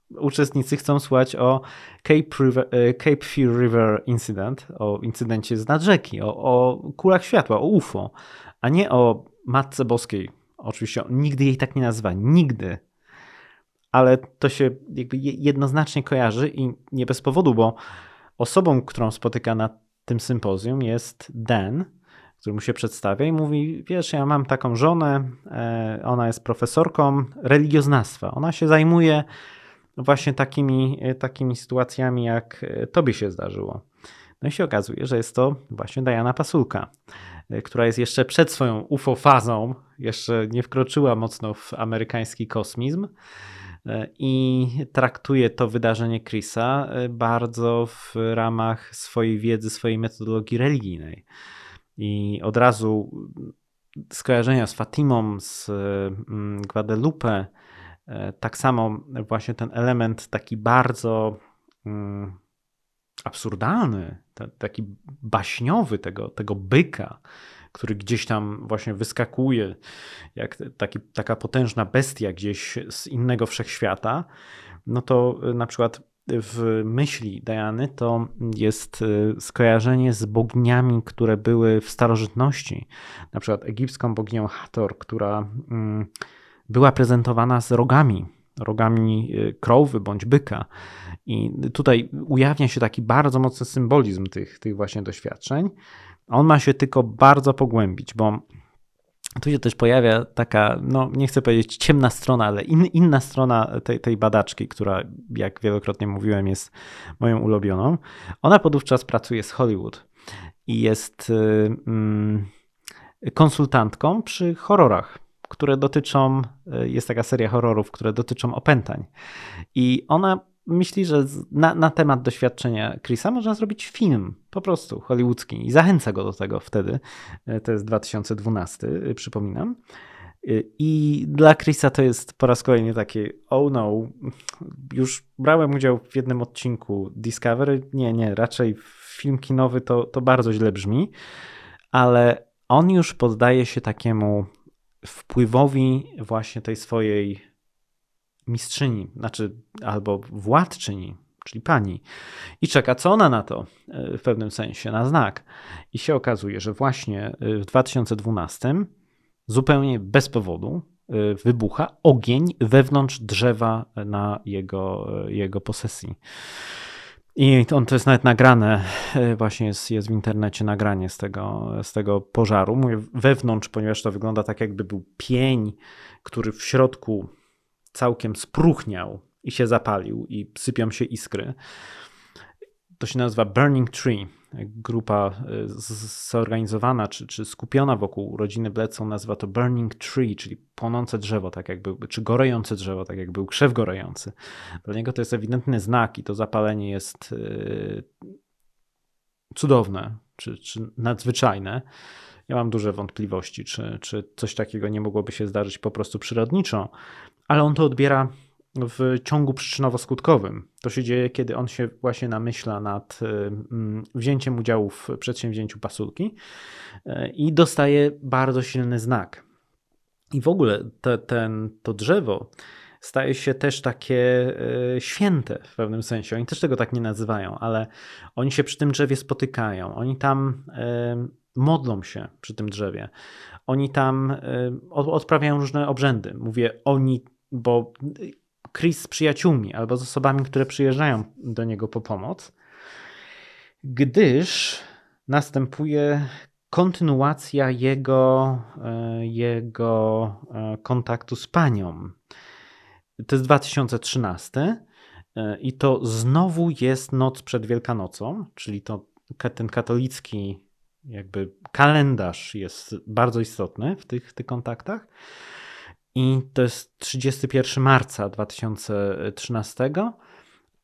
uczestnicy chcą słuchać o Cape, River, e, Cape Fear River Incident, o incydencie z nad rzeki, o, o kulach światła, o UFO, a nie o Matce Boskiej. Oczywiście nigdy jej tak nie nazywa, nigdy. Ale to się jednoznacznie kojarzy i nie bez powodu, bo osobą, którą spotyka na tym sympozjum jest Dan, który mu się przedstawia i mówi, wiesz, ja mam taką żonę, e, ona jest profesorką religioznawstwa, ona się zajmuje właśnie takimi, e, takimi sytuacjami, jak e, tobie się zdarzyło. No i się okazuje, że jest to właśnie Diana Pasulka, która jest jeszcze przed swoją UFO fazą, jeszcze nie wkroczyła mocno w amerykański kosmizm i traktuje to wydarzenie Chrisa bardzo w ramach swojej wiedzy, swojej metodologii religijnej i od razu skojarzenia z Fatimą, z mm, Guadalupe, e, tak samo właśnie ten element taki bardzo mm, absurdalny, taki baśniowy tego, tego byka, który gdzieś tam właśnie wyskakuje, jak taki, taka potężna bestia gdzieś z innego wszechświata, no to e, na przykład w myśli Diany to jest e, skojarzenie z bogniami, które były w starożytności. Na przykład egipską bognią Hator, która mm, była prezentowana z rogami, rogami e, krowy bądź byka. I tutaj ujawnia się taki bardzo mocny symbolizm tych, tych właśnie doświadczeń. On ma się tylko bardzo pogłębić, bo tu się też pojawia taka, no nie chcę powiedzieć ciemna strona, ale in, inna strona tej, tej badaczki, która, jak wielokrotnie mówiłem, jest moją ulubioną. Ona podówczas pracuje z Hollywood i jest y, mm, konsultantką przy horrorach, które dotyczą, y, jest taka seria horrorów, które dotyczą opętań. I ona myśli, że na, na, temat doświadczenia Chrisa można zrobić film, po prostu hollywoodzki, i zachęca go do tego wtedy. E, to jest 2012, e, przypominam. E, I dla Chrisa to jest po raz kolejny takie, oh no, już brałem udział w jednym odcinku Discovery. Nie, nie, raczej film kinowy to, to bardzo źle brzmi, ale on już poddaje się takiemu wpływowi właśnie tej swojej mistrzyni, znaczy albo władczyni, czyli pani, i czeka, co ona na to e, w pewnym sensie, na znak. I się okazuje, że właśnie e, w 2012 zupełnie bez powodu e, wybucha ogień wewnątrz drzewa na jego, jego posesji. I on to jest nawet nagrane, właśnie jest, jest w internecie nagranie z tego, z tego pożaru. Mówię wewnątrz, ponieważ to wygląda tak, jakby był pień, który w środku całkiem spruchniał i się zapalił i sypią się iskry. To się nazywa Burning Tree. Grupa e, zorganizowana czy, czy skupiona wokół rodziny Bledsoe nazywa to Burning Tree, czyli płonące drzewo, tak jakby czy gorejące drzewo, tak jak był krzew gorejący. Dla niego to jest ewidentny znak i to zapalenie jest e, cudowne czy, czy nadzwyczajne. Ja mam duże wątpliwości, czy, czy coś takiego nie mogłoby się zdarzyć po prostu przyrodniczo, ale on to odbiera w ciągu przyczynowo-skutkowym. To się dzieje, kiedy on się właśnie namyśla nad y, mm, wzięciem udziału w przedsięwzięciu pasulki y, i dostaje bardzo silny znak. I w ogóle te, ten, to drzewo staje się też takie y, święte w pewnym sensie. Oni też tego tak nie nazywają, ale oni się przy tym drzewie spotykają. Oni tam modlą się przy tym drzewie. Oni tam odprawiają różne obrzędy. Mówię, oni bo Chris z przyjaciółmi albo z osobami, które przyjeżdżają do niego po pomoc, gdyż następuje kontynuacja jego, e, jego e, kontaktu z panią. To jest 2013 e, i to znowu jest noc przed Wielkanocą, czyli to ten katolicki jakby kalendarz jest bardzo istotny w tych, tych kontaktach i to jest 31 marca 2013.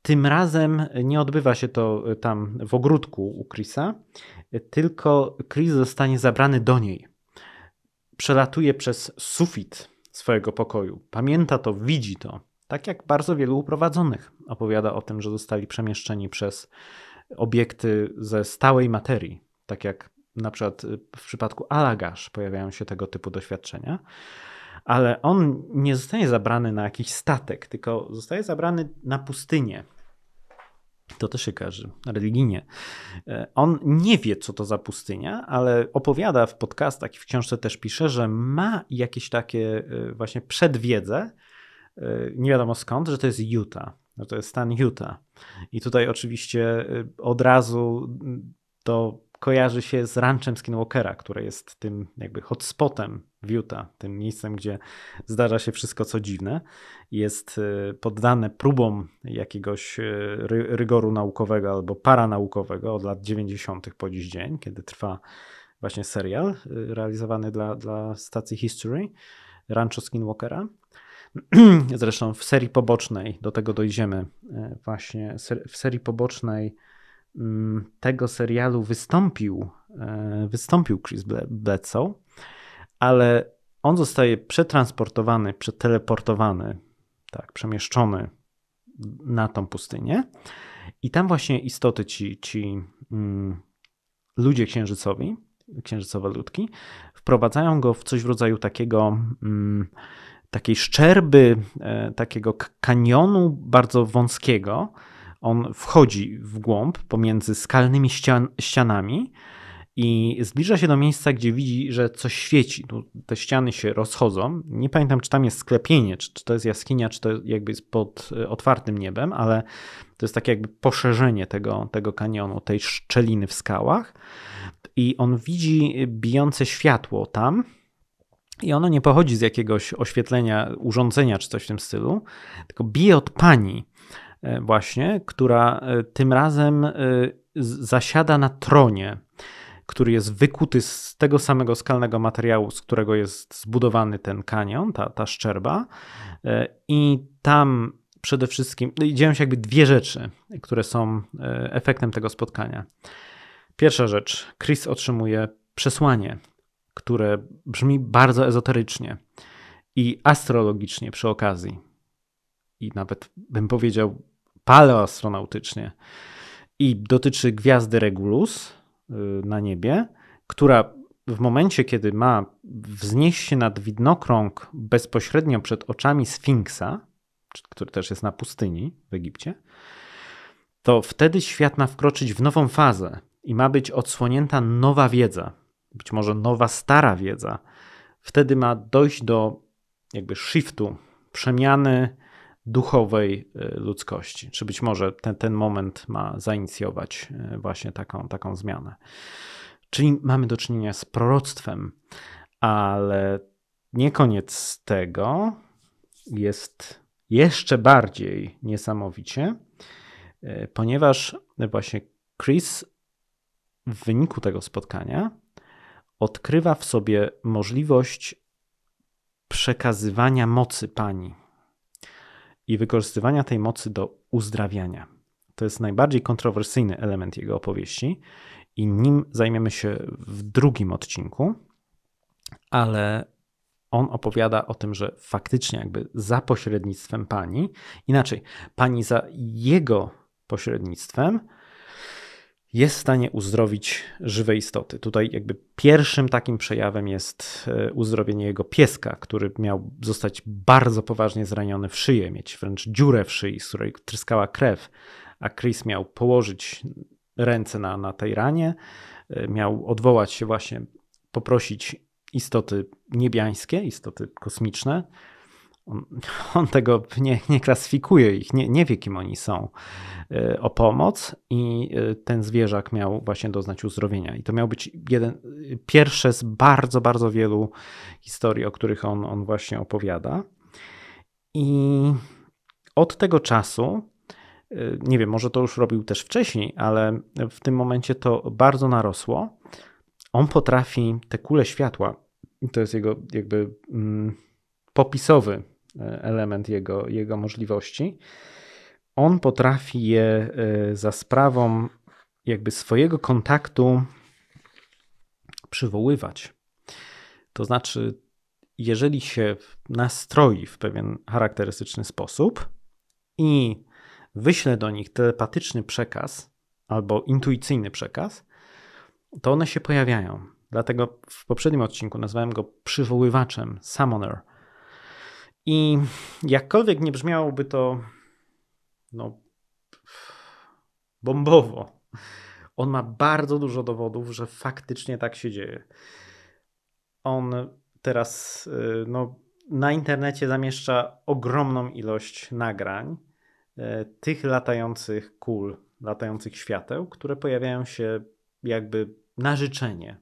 Tym razem nie odbywa się to y, tam w ogródku u Chrisa, tylko Chris zostanie zabrany do niej. Przelatuje przez sufit swojego pokoju. Pamięta to, widzi to. Tak jak bardzo wielu uprowadzonych opowiada o tym, że zostali przemieszczeni przez obiekty ze stałej materii. Tak jak na przykład y, w przypadku Alagasz pojawiają się tego typu doświadczenia ale on nie zostaje zabrany na jakiś statek, tylko zostaje zabrany na pustynię. To też się każe, religijnie. E, on nie wie, co to za pustynia, ale opowiada w podcastach i w książce też pisze, że ma jakieś takie e, właśnie przedwiedzę, e, nie wiadomo skąd, że to jest Utah, że to jest stan Utah. I tutaj oczywiście od razu mm, to kojarzy się z ranchem Skinwalkera, które jest tym jakby hotspotem w Utah, tym miejscem, gdzie zdarza się wszystko co dziwne, jest y, poddane próbom jakiegoś y, ry rygoru naukowego albo paranaukowego od lat 90. po dziś dzień, kiedy trwa właśnie serial y, realizowany dla, dla stacji History, Rancho Skinwalkera. Zresztą w serii pobocznej, do tego dojdziemy, właśnie w serii pobocznej mm, tego serialu wystąpił, wystąpił Chris Bledsoe ale on zostaje przetransportowany, przeteleportowany, tak, przemieszczony na tą pustynię. I tam właśnie istoty, ci, ci mm, ludzie księżycowi, księżycowe ludki, wprowadzają go w coś w rodzaju takiego, mm, takiej szczerby, e, takiego kanionu bardzo wąskiego. On wchodzi w głąb pomiędzy skalnymi ścian, ścianami i zbliża się do miejsca, gdzie widzi, że coś świeci. Tu te ściany się rozchodzą. Nie pamiętam, czy tam jest sklepienie, czy, czy to jest jaskinia, czy to jakby jest pod e, otwartym niebem, ale to jest takie jakby poszerzenie tego, tego kanionu, tej szczeliny w skałach. I on widzi bijące światło tam. I ono nie pochodzi z jakiegoś oświetlenia, urządzenia czy coś w tym stylu, tylko bije od pani, e, właśnie, która e, tym razem zasiada na tronie który jest wykuty z tego samego skalnego materiału, z którego jest zbudowany ten kanion, ta, ta szczerba. E, I tam przede wszystkim no dzieją się jakby dwie rzeczy, które są e, efektem tego spotkania. Pierwsza rzecz, Chris otrzymuje przesłanie, które brzmi bardzo ezoterycznie i astrologicznie przy okazji. I nawet bym powiedział paleoastronautycznie. I dotyczy gwiazdy Regulus, Y, na niebie, która w momencie, kiedy ma wznieść się nad widnokrąg bezpośrednio przed oczami Sfinksa, który też jest na pustyni w Egipcie, to wtedy świat ma wkroczyć w nową fazę i ma być odsłonięta nowa wiedza, być może nowa, stara wiedza. Wtedy ma dojść do jakby shiftu, przemiany duchowej e, ludzkości. Czy być może ten, ten moment ma zainicjować e, właśnie taką, taką zmianę. Czyli mamy do czynienia z proroctwem, ale nie koniec tego jest jeszcze bardziej niesamowicie, e, ponieważ właśnie Chris w wyniku tego spotkania odkrywa w sobie możliwość przekazywania mocy pani i wykorzystywania tej mocy do uzdrawiania. To jest najbardziej kontrowersyjny element jego opowieści i nim zajmiemy się w drugim odcinku, ale on opowiada o tym, że faktycznie jakby za pośrednictwem pani, inaczej, pani za jego pośrednictwem jest w stanie uzdrowić żywe istoty. Tutaj jakby pierwszym takim przejawem jest e, uzdrowienie jego pieska, który miał zostać bardzo poważnie zraniony w szyję, mieć wręcz dziurę w szyi, z której tryskała krew, a Chris miał położyć ręce na, na tej ranie, e, miał odwołać się właśnie, poprosić istoty niebiańskie, istoty kosmiczne, on, on, tego nie, nie klasyfikuje ich, nie, nie wie, kim oni są, e, o pomoc i e, ten zwierzak miał właśnie doznać uzdrowienia. I to miał być jeden, e, pierwsze z bardzo, bardzo wielu historii, o których on, on właśnie opowiada. I od tego czasu, nie wiem, może to już robił też wcześniej, ale w tym momencie to bardzo narosło. On potrafi te kule światła, to jest jego jakby mm, popisowy E, element jego, jego możliwości. On potrafi je e, za sprawą jakby swojego kontaktu przywoływać. To znaczy, jeżeli się nastroi w pewien charakterystyczny sposób i wyśle do nich telepatyczny przekaz albo intuicyjny przekaz, to one się pojawiają. Dlatego w poprzednim odcinku nazwałem go przywoływaczem, summoner – i jakkolwiek nie brzmiałoby to no, bombowo, on ma bardzo dużo dowodów, że faktycznie tak się dzieje. On teraz y, no, na internecie zamieszcza ogromną ilość nagrań y, tych latających kul, latających świateł, które pojawiają się jakby na życzenie,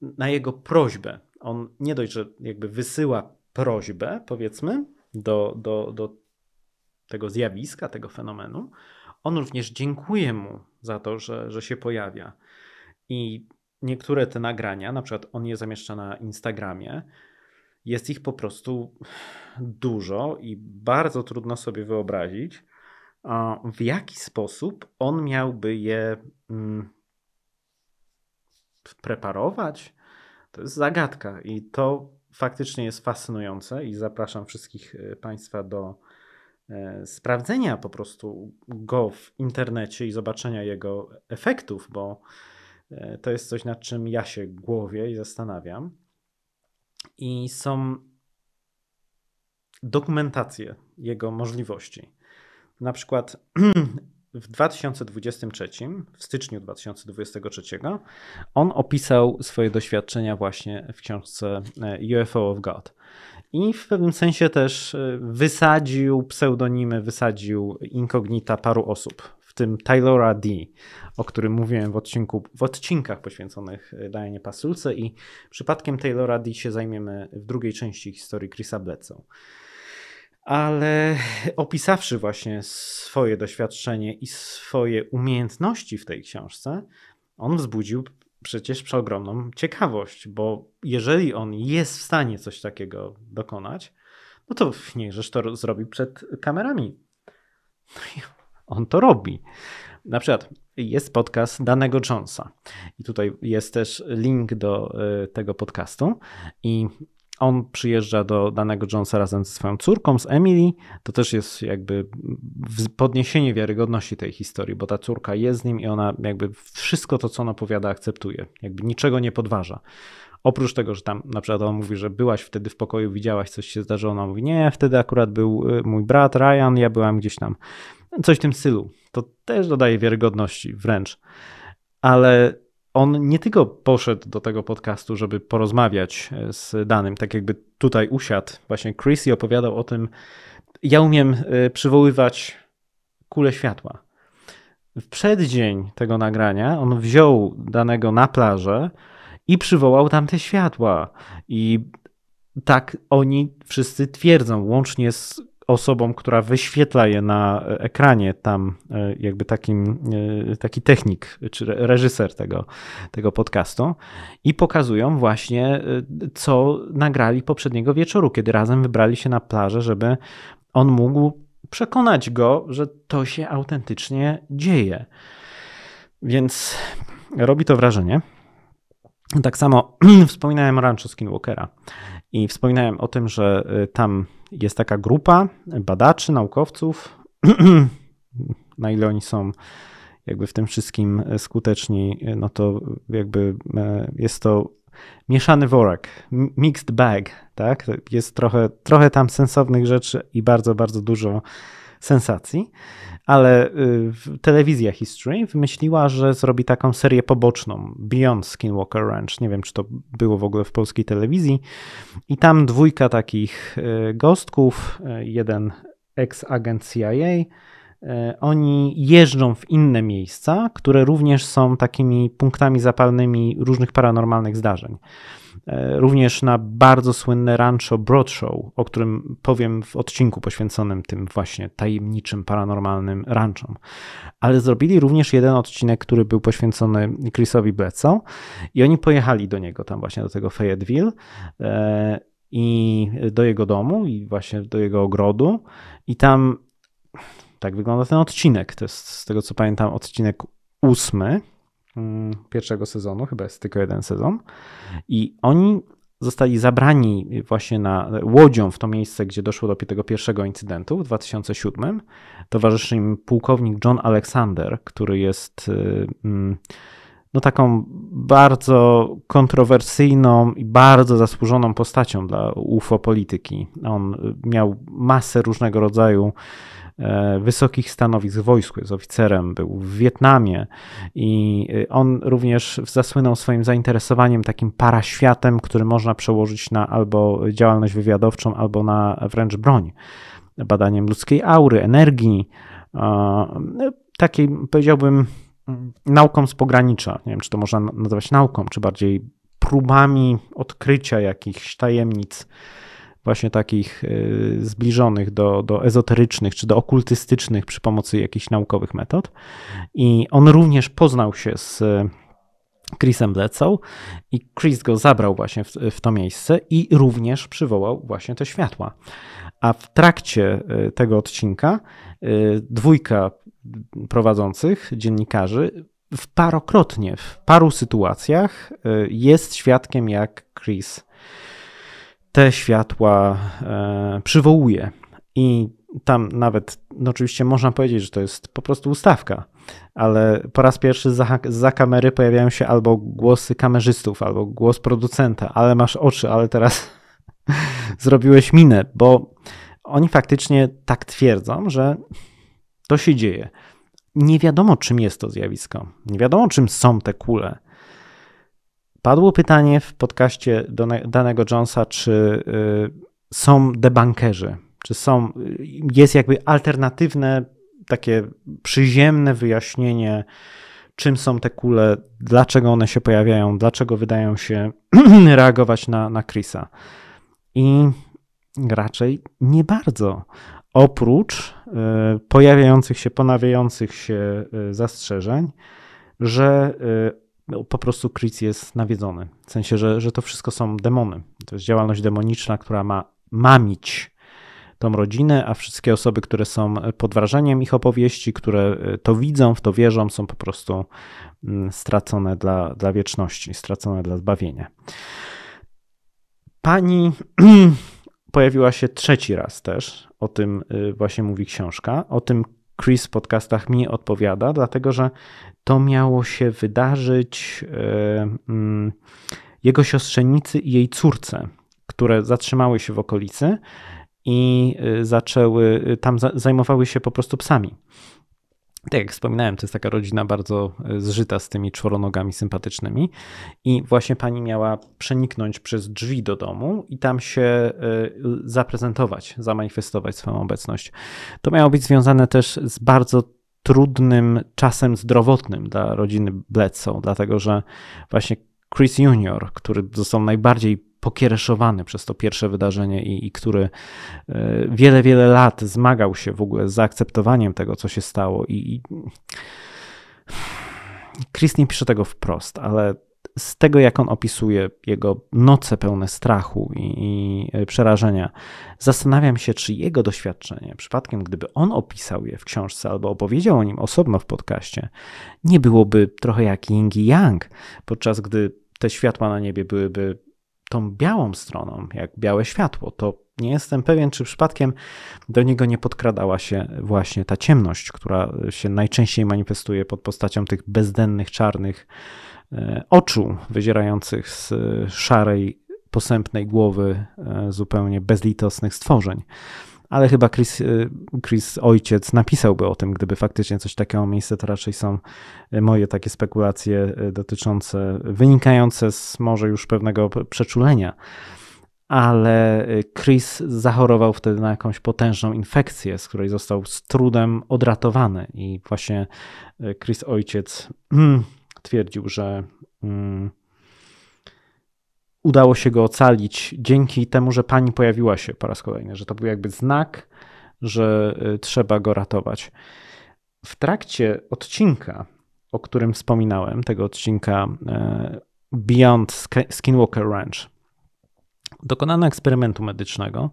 na jego prośbę. On nie dość, że jakby wysyła prośbę, powiedzmy, do, do, do tego zjawiska, tego fenomenu. On również dziękuje mu za to, że, że się pojawia. I niektóre te nagrania, na przykład on je zamieszcza na Instagramie, jest ich po prostu dużo i bardzo trudno sobie wyobrazić, w jaki sposób on miałby je mm, preparować. To jest zagadka i to faktycznie jest fascynujące i zapraszam wszystkich e, Państwa do e, sprawdzenia po prostu go w internecie i zobaczenia jego efektów, bo e, to jest coś, nad czym ja się głowię i zastanawiam. I są dokumentacje jego możliwości. Na przykład w 2023, w styczniu 2023, on opisał swoje doświadczenia właśnie w książce e, UFO of God. I w pewnym sensie też e, wysadził pseudonimy, wysadził inkognita paru osób, w tym Taylora D., o którym mówiłem w, odcinku, w odcinkach poświęconych e, Dianie Pasulce i przypadkiem Taylora D. się zajmiemy w drugiej części historii Chrisa Bledsoe ale opisawszy właśnie swoje doświadczenie i swoje umiejętności w tej książce, on wzbudził przecież przeogromną ciekawość, bo jeżeli on jest w stanie coś takiego dokonać, no to niechżeż to zrobi przed kamerami. No i on to robi. Na przykład jest podcast danego Jonesa. I tutaj jest też link do y, tego podcastu. I on przyjeżdża do danego Jonesa razem ze swoją córką, z Emily. To też jest jakby podniesienie wiarygodności tej historii, bo ta córka jest z nim i ona jakby wszystko to, co on opowiada, akceptuje. Jakby niczego nie podważa. Oprócz tego, że tam na przykład on mówi, że byłaś wtedy w pokoju, widziałaś, coś się zdarzyło, ona mówi, nie, wtedy akurat był y, mój brat Ryan, ja byłam gdzieś tam. Coś w tym stylu. To też dodaje wiarygodności wręcz. Ale on nie tylko poszedł do tego podcastu, żeby porozmawiać e, z danym, tak jakby tutaj usiadł. Właśnie Chrissy opowiadał o tym, ja umiem e, przywoływać kulę światła. W przeddzień tego nagrania on wziął danego na plażę i przywołał tamte światła. I tak oni wszyscy twierdzą, łącznie z osobą, która wyświetla je na e, ekranie, tam e, jakby takim, e, taki technik czy reżyser tego, tego podcastu i pokazują właśnie, co nagrali poprzedniego wieczoru, kiedy razem wybrali się na plażę, żeby on mógł przekonać go, że to się autentycznie dzieje. Więc robi to wrażenie. Tak samo wspominałem o Rancho Skinwalkera i wspominałem o tym, że tam jest taka grupa badaczy, naukowców, na ile oni są jakby w tym wszystkim skuteczni, no to jakby e, jest to mieszany worek, mixed bag, tak? Jest trochę, trochę tam sensownych rzeczy i bardzo, bardzo dużo sensacji ale y, telewizja History wymyśliła, że zrobi taką serię poboczną, Beyond Skinwalker Ranch. Nie wiem, czy to było w ogóle w polskiej telewizji. I tam dwójka takich y, gostków, y, jeden ex-agent CIA, E, oni jeżdżą w inne miejsca, które również są takimi punktami zapalnymi różnych paranormalnych zdarzeń. E, również na bardzo słynne rancho Broadshow, o którym powiem w odcinku poświęconym tym właśnie tajemniczym paranormalnym ranchom. Ale zrobili również jeden odcinek, który był poświęcony Chrisowi Bledsoe i oni pojechali do niego, tam właśnie do tego Fayetteville e, i do jego domu i właśnie do jego ogrodu i tam tak wygląda ten odcinek. To jest z tego co pamiętam odcinek ósmy mm, pierwszego sezonu, chyba jest tylko jeden sezon. I oni zostali zabrani właśnie na łodzią w to miejsce, gdzie doszło do tego pierwszego incydentu w 2007. Towarzyszy im pułkownik John Alexander, który jest y, mm, no taką bardzo kontrowersyjną i bardzo zasłużoną postacią dla UFO polityki. On y, miał masę różnego rodzaju E, wysokich stanowisk w wojsku, jest oficerem, był w Wietnamie i e, on również zasłynął swoim zainteresowaniem takim paraświatem, który można przełożyć na albo działalność wywiadowczą, albo na wręcz broń. Badaniem ludzkiej aury, energii, no, takiej powiedziałbym nauką z pogranicza. Nie wiem, czy to można nazwać nauką, czy bardziej próbami odkrycia jakichś tajemnic właśnie takich e, zbliżonych do, do ezoterycznych czy do okultystycznych przy pomocy jakichś naukowych metod. I on również poznał się z e, Chrisem Bledsoe i Chris go zabrał właśnie w, w, to miejsce i również przywołał właśnie te światła. A w trakcie e, tego odcinka dwójka prowadzących dziennikarzy w parokrotnie, w paru sytuacjach jest świadkiem jak Chris te światła e, przywołuje. I tam nawet, no oczywiście można powiedzieć, że to jest po prostu ustawka, ale po raz pierwszy za, za, kamery pojawiają się albo głosy kamerzystów, albo głos producenta, ale masz oczy, ale teraz zrobiłeś minę, bo oni faktycznie tak twierdzą, że to się dzieje. Nie wiadomo, czym jest to zjawisko. Nie wiadomo, czym są te kule. Padło pytanie w podcaście danego Jonesa, czy y, są debankerzy, czy są, y, jest jakby alternatywne, takie przyziemne wyjaśnienie, czym są te kule, dlaczego one się pojawiają, dlaczego wydają się reagować na, na Chrisa. I raczej nie bardzo. Oprócz y, pojawiających się, ponawiających się zastrzeżeń, że po prostu Chris jest nawiedzony. W sensie, że, że to wszystko są demony. To jest działalność demoniczna, która ma mamić tą rodzinę, a wszystkie osoby, które są pod wrażeniem ich opowieści, które e, to widzą, w to wierzą, są po prostu mm, stracone dla, dla wieczności, stracone dla zbawienia. Pani pojawiła się trzeci raz też, o tym y, właśnie mówi książka, o tym Chris w podcastach mi odpowiada, dlatego że to miało się wydarzyć e, mm, jego siostrzenicy i jej córce, które zatrzymały się w okolicy i e, zaczęły, e, tam zajmowały się po prostu psami. Tak jak wspominałem, to jest taka rodzina bardzo zżyta z tymi czworonogami sympatycznymi. I właśnie pani miała przeniknąć przez drzwi do domu i tam się zaprezentować, zamanifestować swoją obecność. To miało być związane też z bardzo trudnym czasem zdrowotnym dla rodziny Bledsoe, dlatego że właśnie Chris Junior, który został najbardziej pokiereszowany przez to pierwsze wydarzenie i, i, który e, wiele, wiele lat zmagał się w ogóle z zaakceptowaniem tego, co się stało. I, i Chris nie pisze tego wprost, ale z tego, jak on opisuje jego noce pełne strachu i, i, e, przerażenia, zastanawiam się, czy jego doświadczenie, przypadkiem gdyby on opisał je w książce albo opowiedział o nim osobno w podcaście, nie byłoby trochę jak Ying i Yang, podczas gdy te światła na niebie byłyby tą białą stroną, jak białe światło. To nie jestem pewien, czy przypadkiem do niego nie podkradała się właśnie ta ciemność, która się najczęściej manifestuje pod postacią tych bezdennych, czarnych, E, oczu wyzierających z szarej, posępnej głowy e, zupełnie bezlitosnych stworzeń. Ale chyba Chris, e, Chris ojciec napisałby o tym, gdyby faktycznie coś takiego miejsce, to raczej są moje takie spekulacje dotyczące, wynikające z może już pewnego przeczulenia ale Chris zachorował wtedy na jakąś potężną infekcję, z której został z trudem odratowany. I właśnie Chris ojciec hmm, stwierdził, że um, udało się go ocalić dzięki temu, że pani pojawiła się po raz kolejny, że to był jakby znak, że y, trzeba go ratować. W trakcie odcinka, o którym wspominałem, tego odcinka y, Beyond Skinwalker Ranch, dokonano eksperymentu medycznego,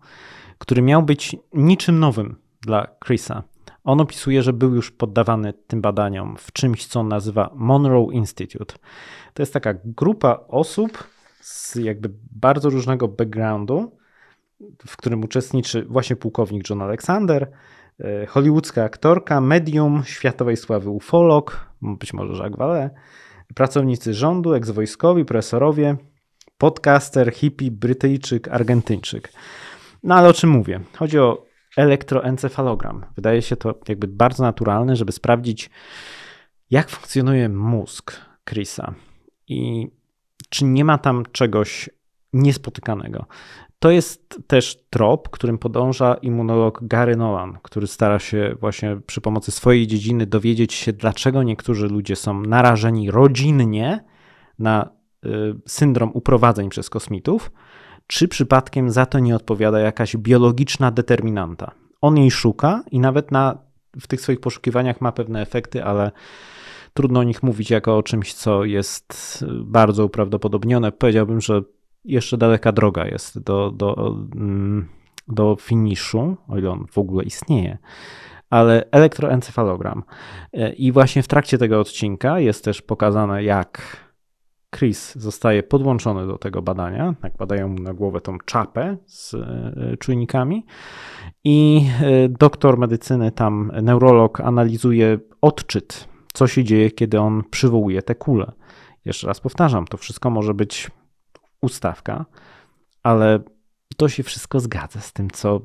który miał być niczym nowym dla Chrisa. On opisuje, że był już poddawany tym badaniom w czymś, co on nazywa Monroe Institute. To jest taka grupa osób z jakby bardzo różnego backgroundu, w którym uczestniczy właśnie pułkownik John Alexander, e, hollywoodzka aktorka, medium, światowej sławy ufolog, być może Jacques Vallée, pracownicy rządu, ekswojskowi, profesorowie, podcaster, hippie, Brytyjczyk, Argentyńczyk. No ale o czym mówię? Chodzi o elektroencefalogram. Wydaje się to jakby bardzo naturalne, żeby sprawdzić, jak funkcjonuje mózg Chrisa i czy nie ma tam czegoś niespotykanego. To jest też trop, którym podąża immunolog Gary Nolan, który stara się właśnie przy pomocy swojej dziedziny dowiedzieć się, dlaczego niektórzy ludzie są narażeni rodzinnie na y, syndrom uprowadzeń przez kosmitów, czy przypadkiem za to nie odpowiada jakaś biologiczna determinanta. On jej szuka i nawet na, w tych swoich poszukiwaniach ma pewne efekty, ale trudno o nich mówić jako o czymś, co jest y, bardzo uprawdopodobnione. Powiedziałbym, że jeszcze daleka droga jest do, do, mm, do finiszu, o ile on w ogóle istnieje ale elektroencefalogram. Y, I właśnie w trakcie tego odcinka jest też pokazane, jak Chris zostaje podłączony do tego badania, tak badają mu na głowę tą czapę z e, czujnikami i e, doktor medycyny tam, neurolog analizuje odczyt, co się dzieje, kiedy on przywołuje te kule. Jeszcze raz powtarzam, to wszystko może być ustawka, ale to się wszystko zgadza z tym, co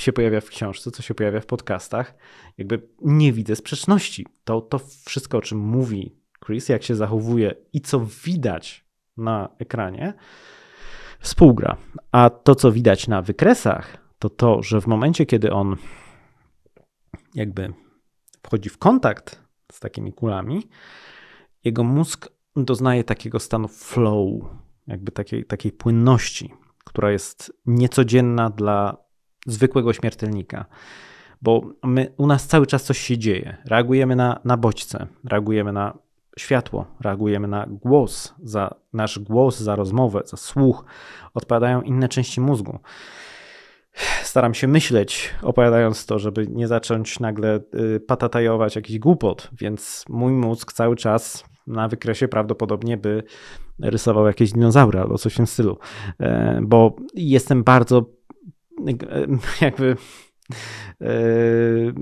się pojawia w książce, co się pojawia w podcastach. Jakby nie widzę sprzeczności. To, to wszystko, o czym mówi Chris, jak się zachowuje i co widać na ekranie, współgra. A to, co widać na wykresach, to to, że w momencie, kiedy on jakby wchodzi w kontakt z takimi kulami, jego mózg doznaje takiego stanu flow, jakby takiej, takiej płynności, która jest niecodzienna dla zwykłego śmiertelnika. Bo my, u nas cały czas coś się dzieje. Reagujemy na, na bodźce, reagujemy na światło, reagujemy na głos, za nasz głos, za rozmowę, za słuch, odpowiadają inne części mózgu. Staram się myśleć, opowiadając to, żeby nie zacząć nagle y, patatajować jakiś głupot, więc mój mózg cały czas na wykresie prawdopodobnie by rysował jakieś dinozaury albo coś w tym stylu, e, bo jestem bardzo jakby e,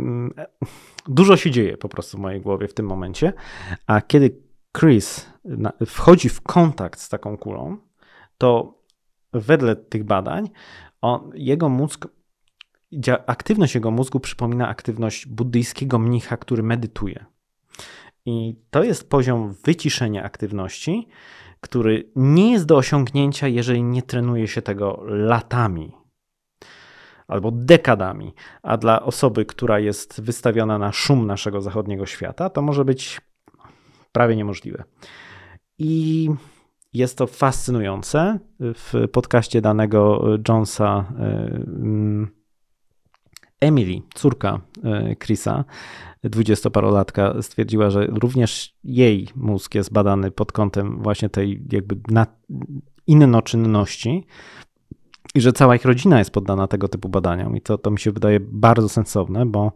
dużo się dzieje po prostu w mojej głowie w tym momencie. A kiedy Chris wchodzi w kontakt z taką kulą, to wedle tych badań on, jego mózg, aktywność jego mózgu przypomina aktywność buddyjskiego mnicha, który medytuje. I to jest poziom wyciszenia aktywności, który nie jest do osiągnięcia, jeżeli nie trenuje się tego latami albo dekadami, a dla osoby, która jest wystawiona na szum naszego zachodniego świata, to może być prawie niemożliwe. I jest to fascynujące. W podcaście danego Jonesa Emily, córka e, Chrisa, dwudziestoparolatka, stwierdziła, że również jej mózg jest badany pod kątem właśnie tej jakby innoczynności, i że cała ich rodzina jest poddana tego typu badaniom. I to, to mi się wydaje bardzo sensowne, bo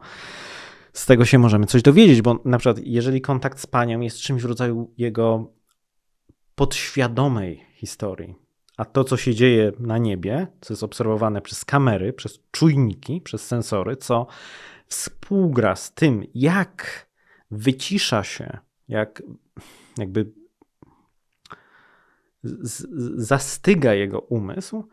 z tego się możemy coś dowiedzieć, bo na przykład jeżeli kontakt z panią jest czymś w rodzaju jego podświadomej historii, a to, co się dzieje na niebie, co jest obserwowane przez kamery, przez czujniki, przez sensory, co współgra z tym, jak wycisza się, jak jakby zastyga jego umysł,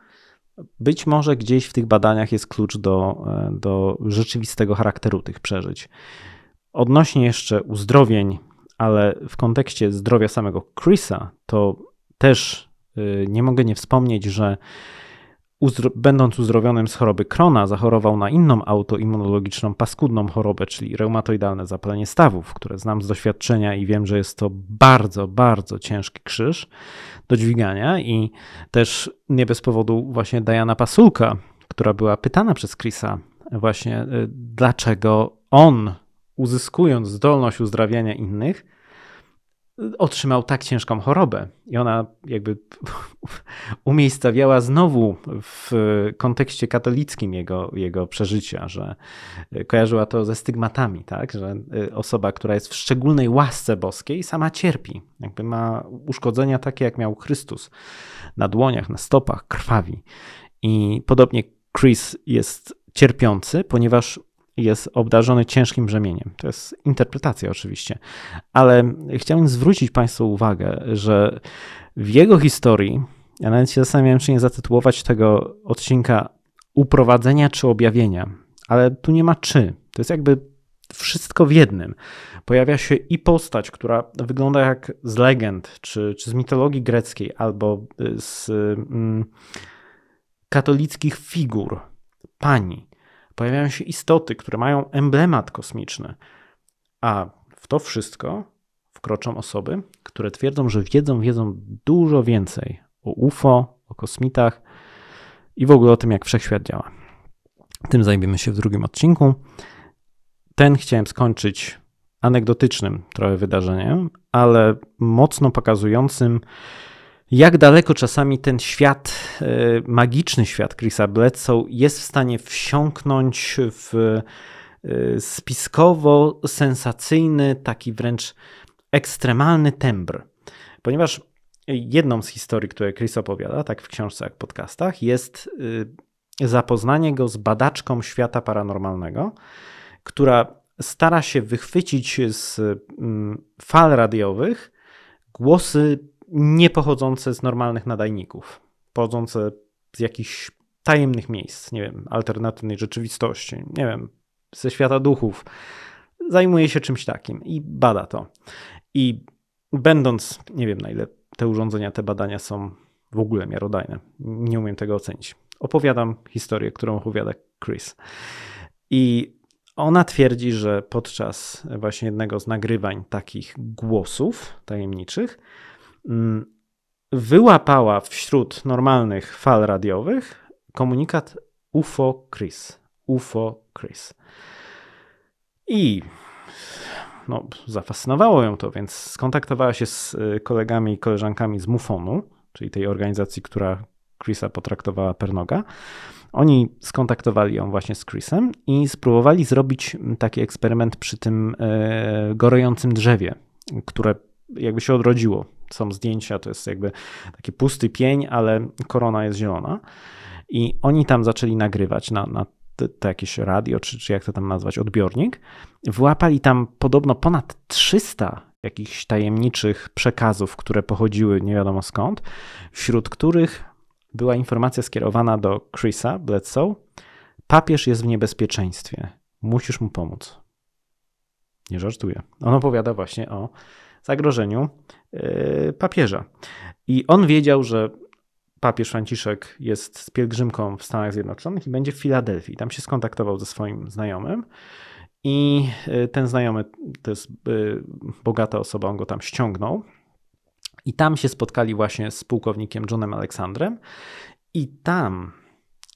być może gdzieś w tych badaniach jest klucz do, e, do rzeczywistego charakteru tych przeżyć. Odnośnie jeszcze uzdrowień, ale w kontekście zdrowia samego Chrisa, to też e, nie mogę nie wspomnieć, że Uzdro będąc uzdrowionym z choroby Krona, zachorował na inną autoimmunologiczną, paskudną chorobę, czyli reumatoidalne zapalenie stawów, które znam z doświadczenia i wiem, że jest to bardzo, bardzo ciężki krzyż do dźwigania i też nie bez powodu właśnie Diana Pasulka, która była pytana przez Chrisa właśnie y, dlaczego on, uzyskując zdolność uzdrawiania innych, otrzymał tak ciężką chorobę. I ona jakby umiejscawiała znowu w kontekście katolickim jego, jego przeżycia, że e, kojarzyła to ze stygmatami, tak? że e, osoba, która jest w szczególnej łasce boskiej, sama cierpi. Jakby ma uszkodzenia takie, jak miał Chrystus na dłoniach, na stopach, krwawi. I podobnie Chris jest cierpiący, ponieważ jest obdarzony ciężkim brzemieniem. To jest interpretacja oczywiście, ale chciałbym zwrócić Państwu uwagę, że w jego historii, ja nawet się zastanawiałem, czy nie zatytułować tego odcinka uprowadzenia czy objawienia, ale tu nie ma czy. To jest jakby wszystko w jednym. Pojawia się i postać, która wygląda jak z legend, czy, czy z mitologii greckiej, albo y, z mm, katolickich figur, pani, pojawiają się istoty, które mają emblemat kosmiczny, a w to wszystko wkroczą osoby, które twierdzą, że wiedzą, wiedzą dużo więcej o UFO, o kosmitach i w ogóle o tym, jak wszechświat działa. Tym zajmiemy się w drugim odcinku. Ten chciałem skończyć anegdotycznym trochę wydarzeniem, ale mocno pokazującym, jak daleko czasami ten świat, e, magiczny świat Chrisa Bledsoe jest w stanie wsiąknąć w e, spiskowo sensacyjny, taki wręcz ekstremalny tembr. Ponieważ jedną z historii, które Chris opowiada, tak w książce jak w podcastach, jest e, zapoznanie go z badaczką świata paranormalnego, która stara się wychwycić z fal radiowych głosy nie pochodzące z normalnych nadajników, pochodzące z jakichś tajemnych miejsc, nie wiem, alternatywnej rzeczywistości, nie wiem, ze świata duchów. Zajmuje się czymś takim i bada to. I będąc, nie wiem na ile te urządzenia, te badania są w ogóle miarodajne, nie umiem tego ocenić. Opowiadam historię, którą opowiada Chris. I ona twierdzi, że podczas właśnie jednego z nagrywań takich głosów tajemniczych, Mm, wyłapała wśród normalnych fal radiowych komunikat UFO Chris. UFO Chris. I no, zafascynowało ją to, więc skontaktowała się z y, kolegami i koleżankami z Mufonu, czyli tej organizacji, która Chrisa potraktowała Pernoga. Oni skontaktowali ją właśnie z Chrisem i spróbowali zrobić taki eksperyment przy tym e, gorącym drzewie, które jakby się odrodziło. Są zdjęcia, to jest jakby taki pusty pień, ale korona jest zielona. I oni tam zaczęli nagrywać na, na te, te jakieś radio, czy, czy jak to tam nazwać, odbiornik. Włapali tam podobno ponad 300 jakichś tajemniczych przekazów, które pochodziły nie wiadomo skąd, wśród których była informacja skierowana do Chrisa Bledsoe. Papież jest w niebezpieczeństwie. Musisz mu pomóc. Nie żartuję. On opowiada właśnie o zagrożeniu e, papieża. I on wiedział, że papież Franciszek jest z pielgrzymką w Stanach Zjednoczonych i będzie w Filadelfii. Tam się skontaktował ze swoim znajomym. I e, ten znajomy to jest e, bogata osoba, on go tam ściągnął. I tam się spotkali właśnie z pułkownikiem Johnem Aleksandrem. I tam,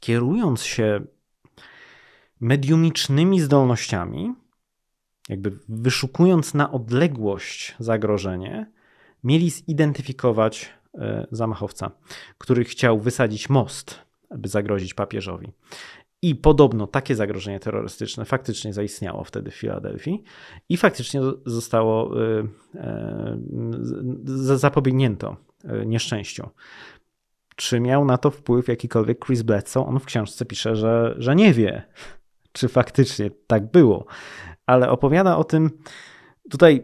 kierując się mediumicznymi zdolnościami, jakby wyszukując na odległość zagrożenie, mieli zidentyfikować e, zamachowca, który chciał wysadzić most, by zagrozić papieżowi. I podobno takie zagrożenie terrorystyczne faktycznie zaistniało wtedy w Filadelfii i faktycznie zostało e, e, zapobiegnięto nieszczęściu. Czy miał na to wpływ jakikolwiek Chris Bledsoe? On w książce pisze, że, że nie wie, czy faktycznie tak było ale opowiada o tym, tutaj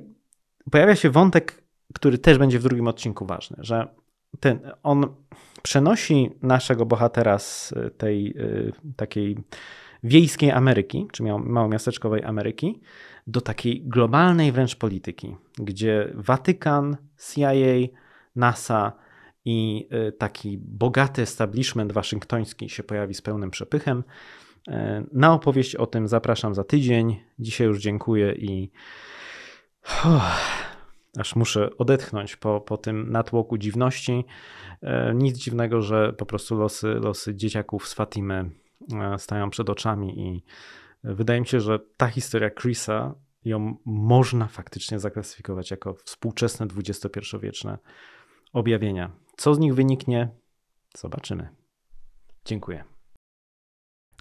pojawia się wątek, który też będzie w drugim odcinku ważny, że ten, on przenosi naszego bohatera z y, tej y, takiej wiejskiej Ameryki, czy małomiasteczkowej Ameryki, do takiej globalnej wręcz polityki, gdzie Watykan, CIA, NASA i y, taki bogaty establishment waszyngtoński się pojawi z pełnym przepychem. E, na opowieść o tym zapraszam za tydzień. Dzisiaj już dziękuję i aż muszę odetchnąć po, po tym natłoku dziwności. E, nic dziwnego, że po prostu losy, losy dzieciaków z Fatimy e, stają przed oczami i wydaje mi się, że ta historia Chrisa ją można faktycznie zaklasyfikować jako współczesne XXI-wieczne objawienia. Co z nich wyniknie, zobaczymy. Dziękuję.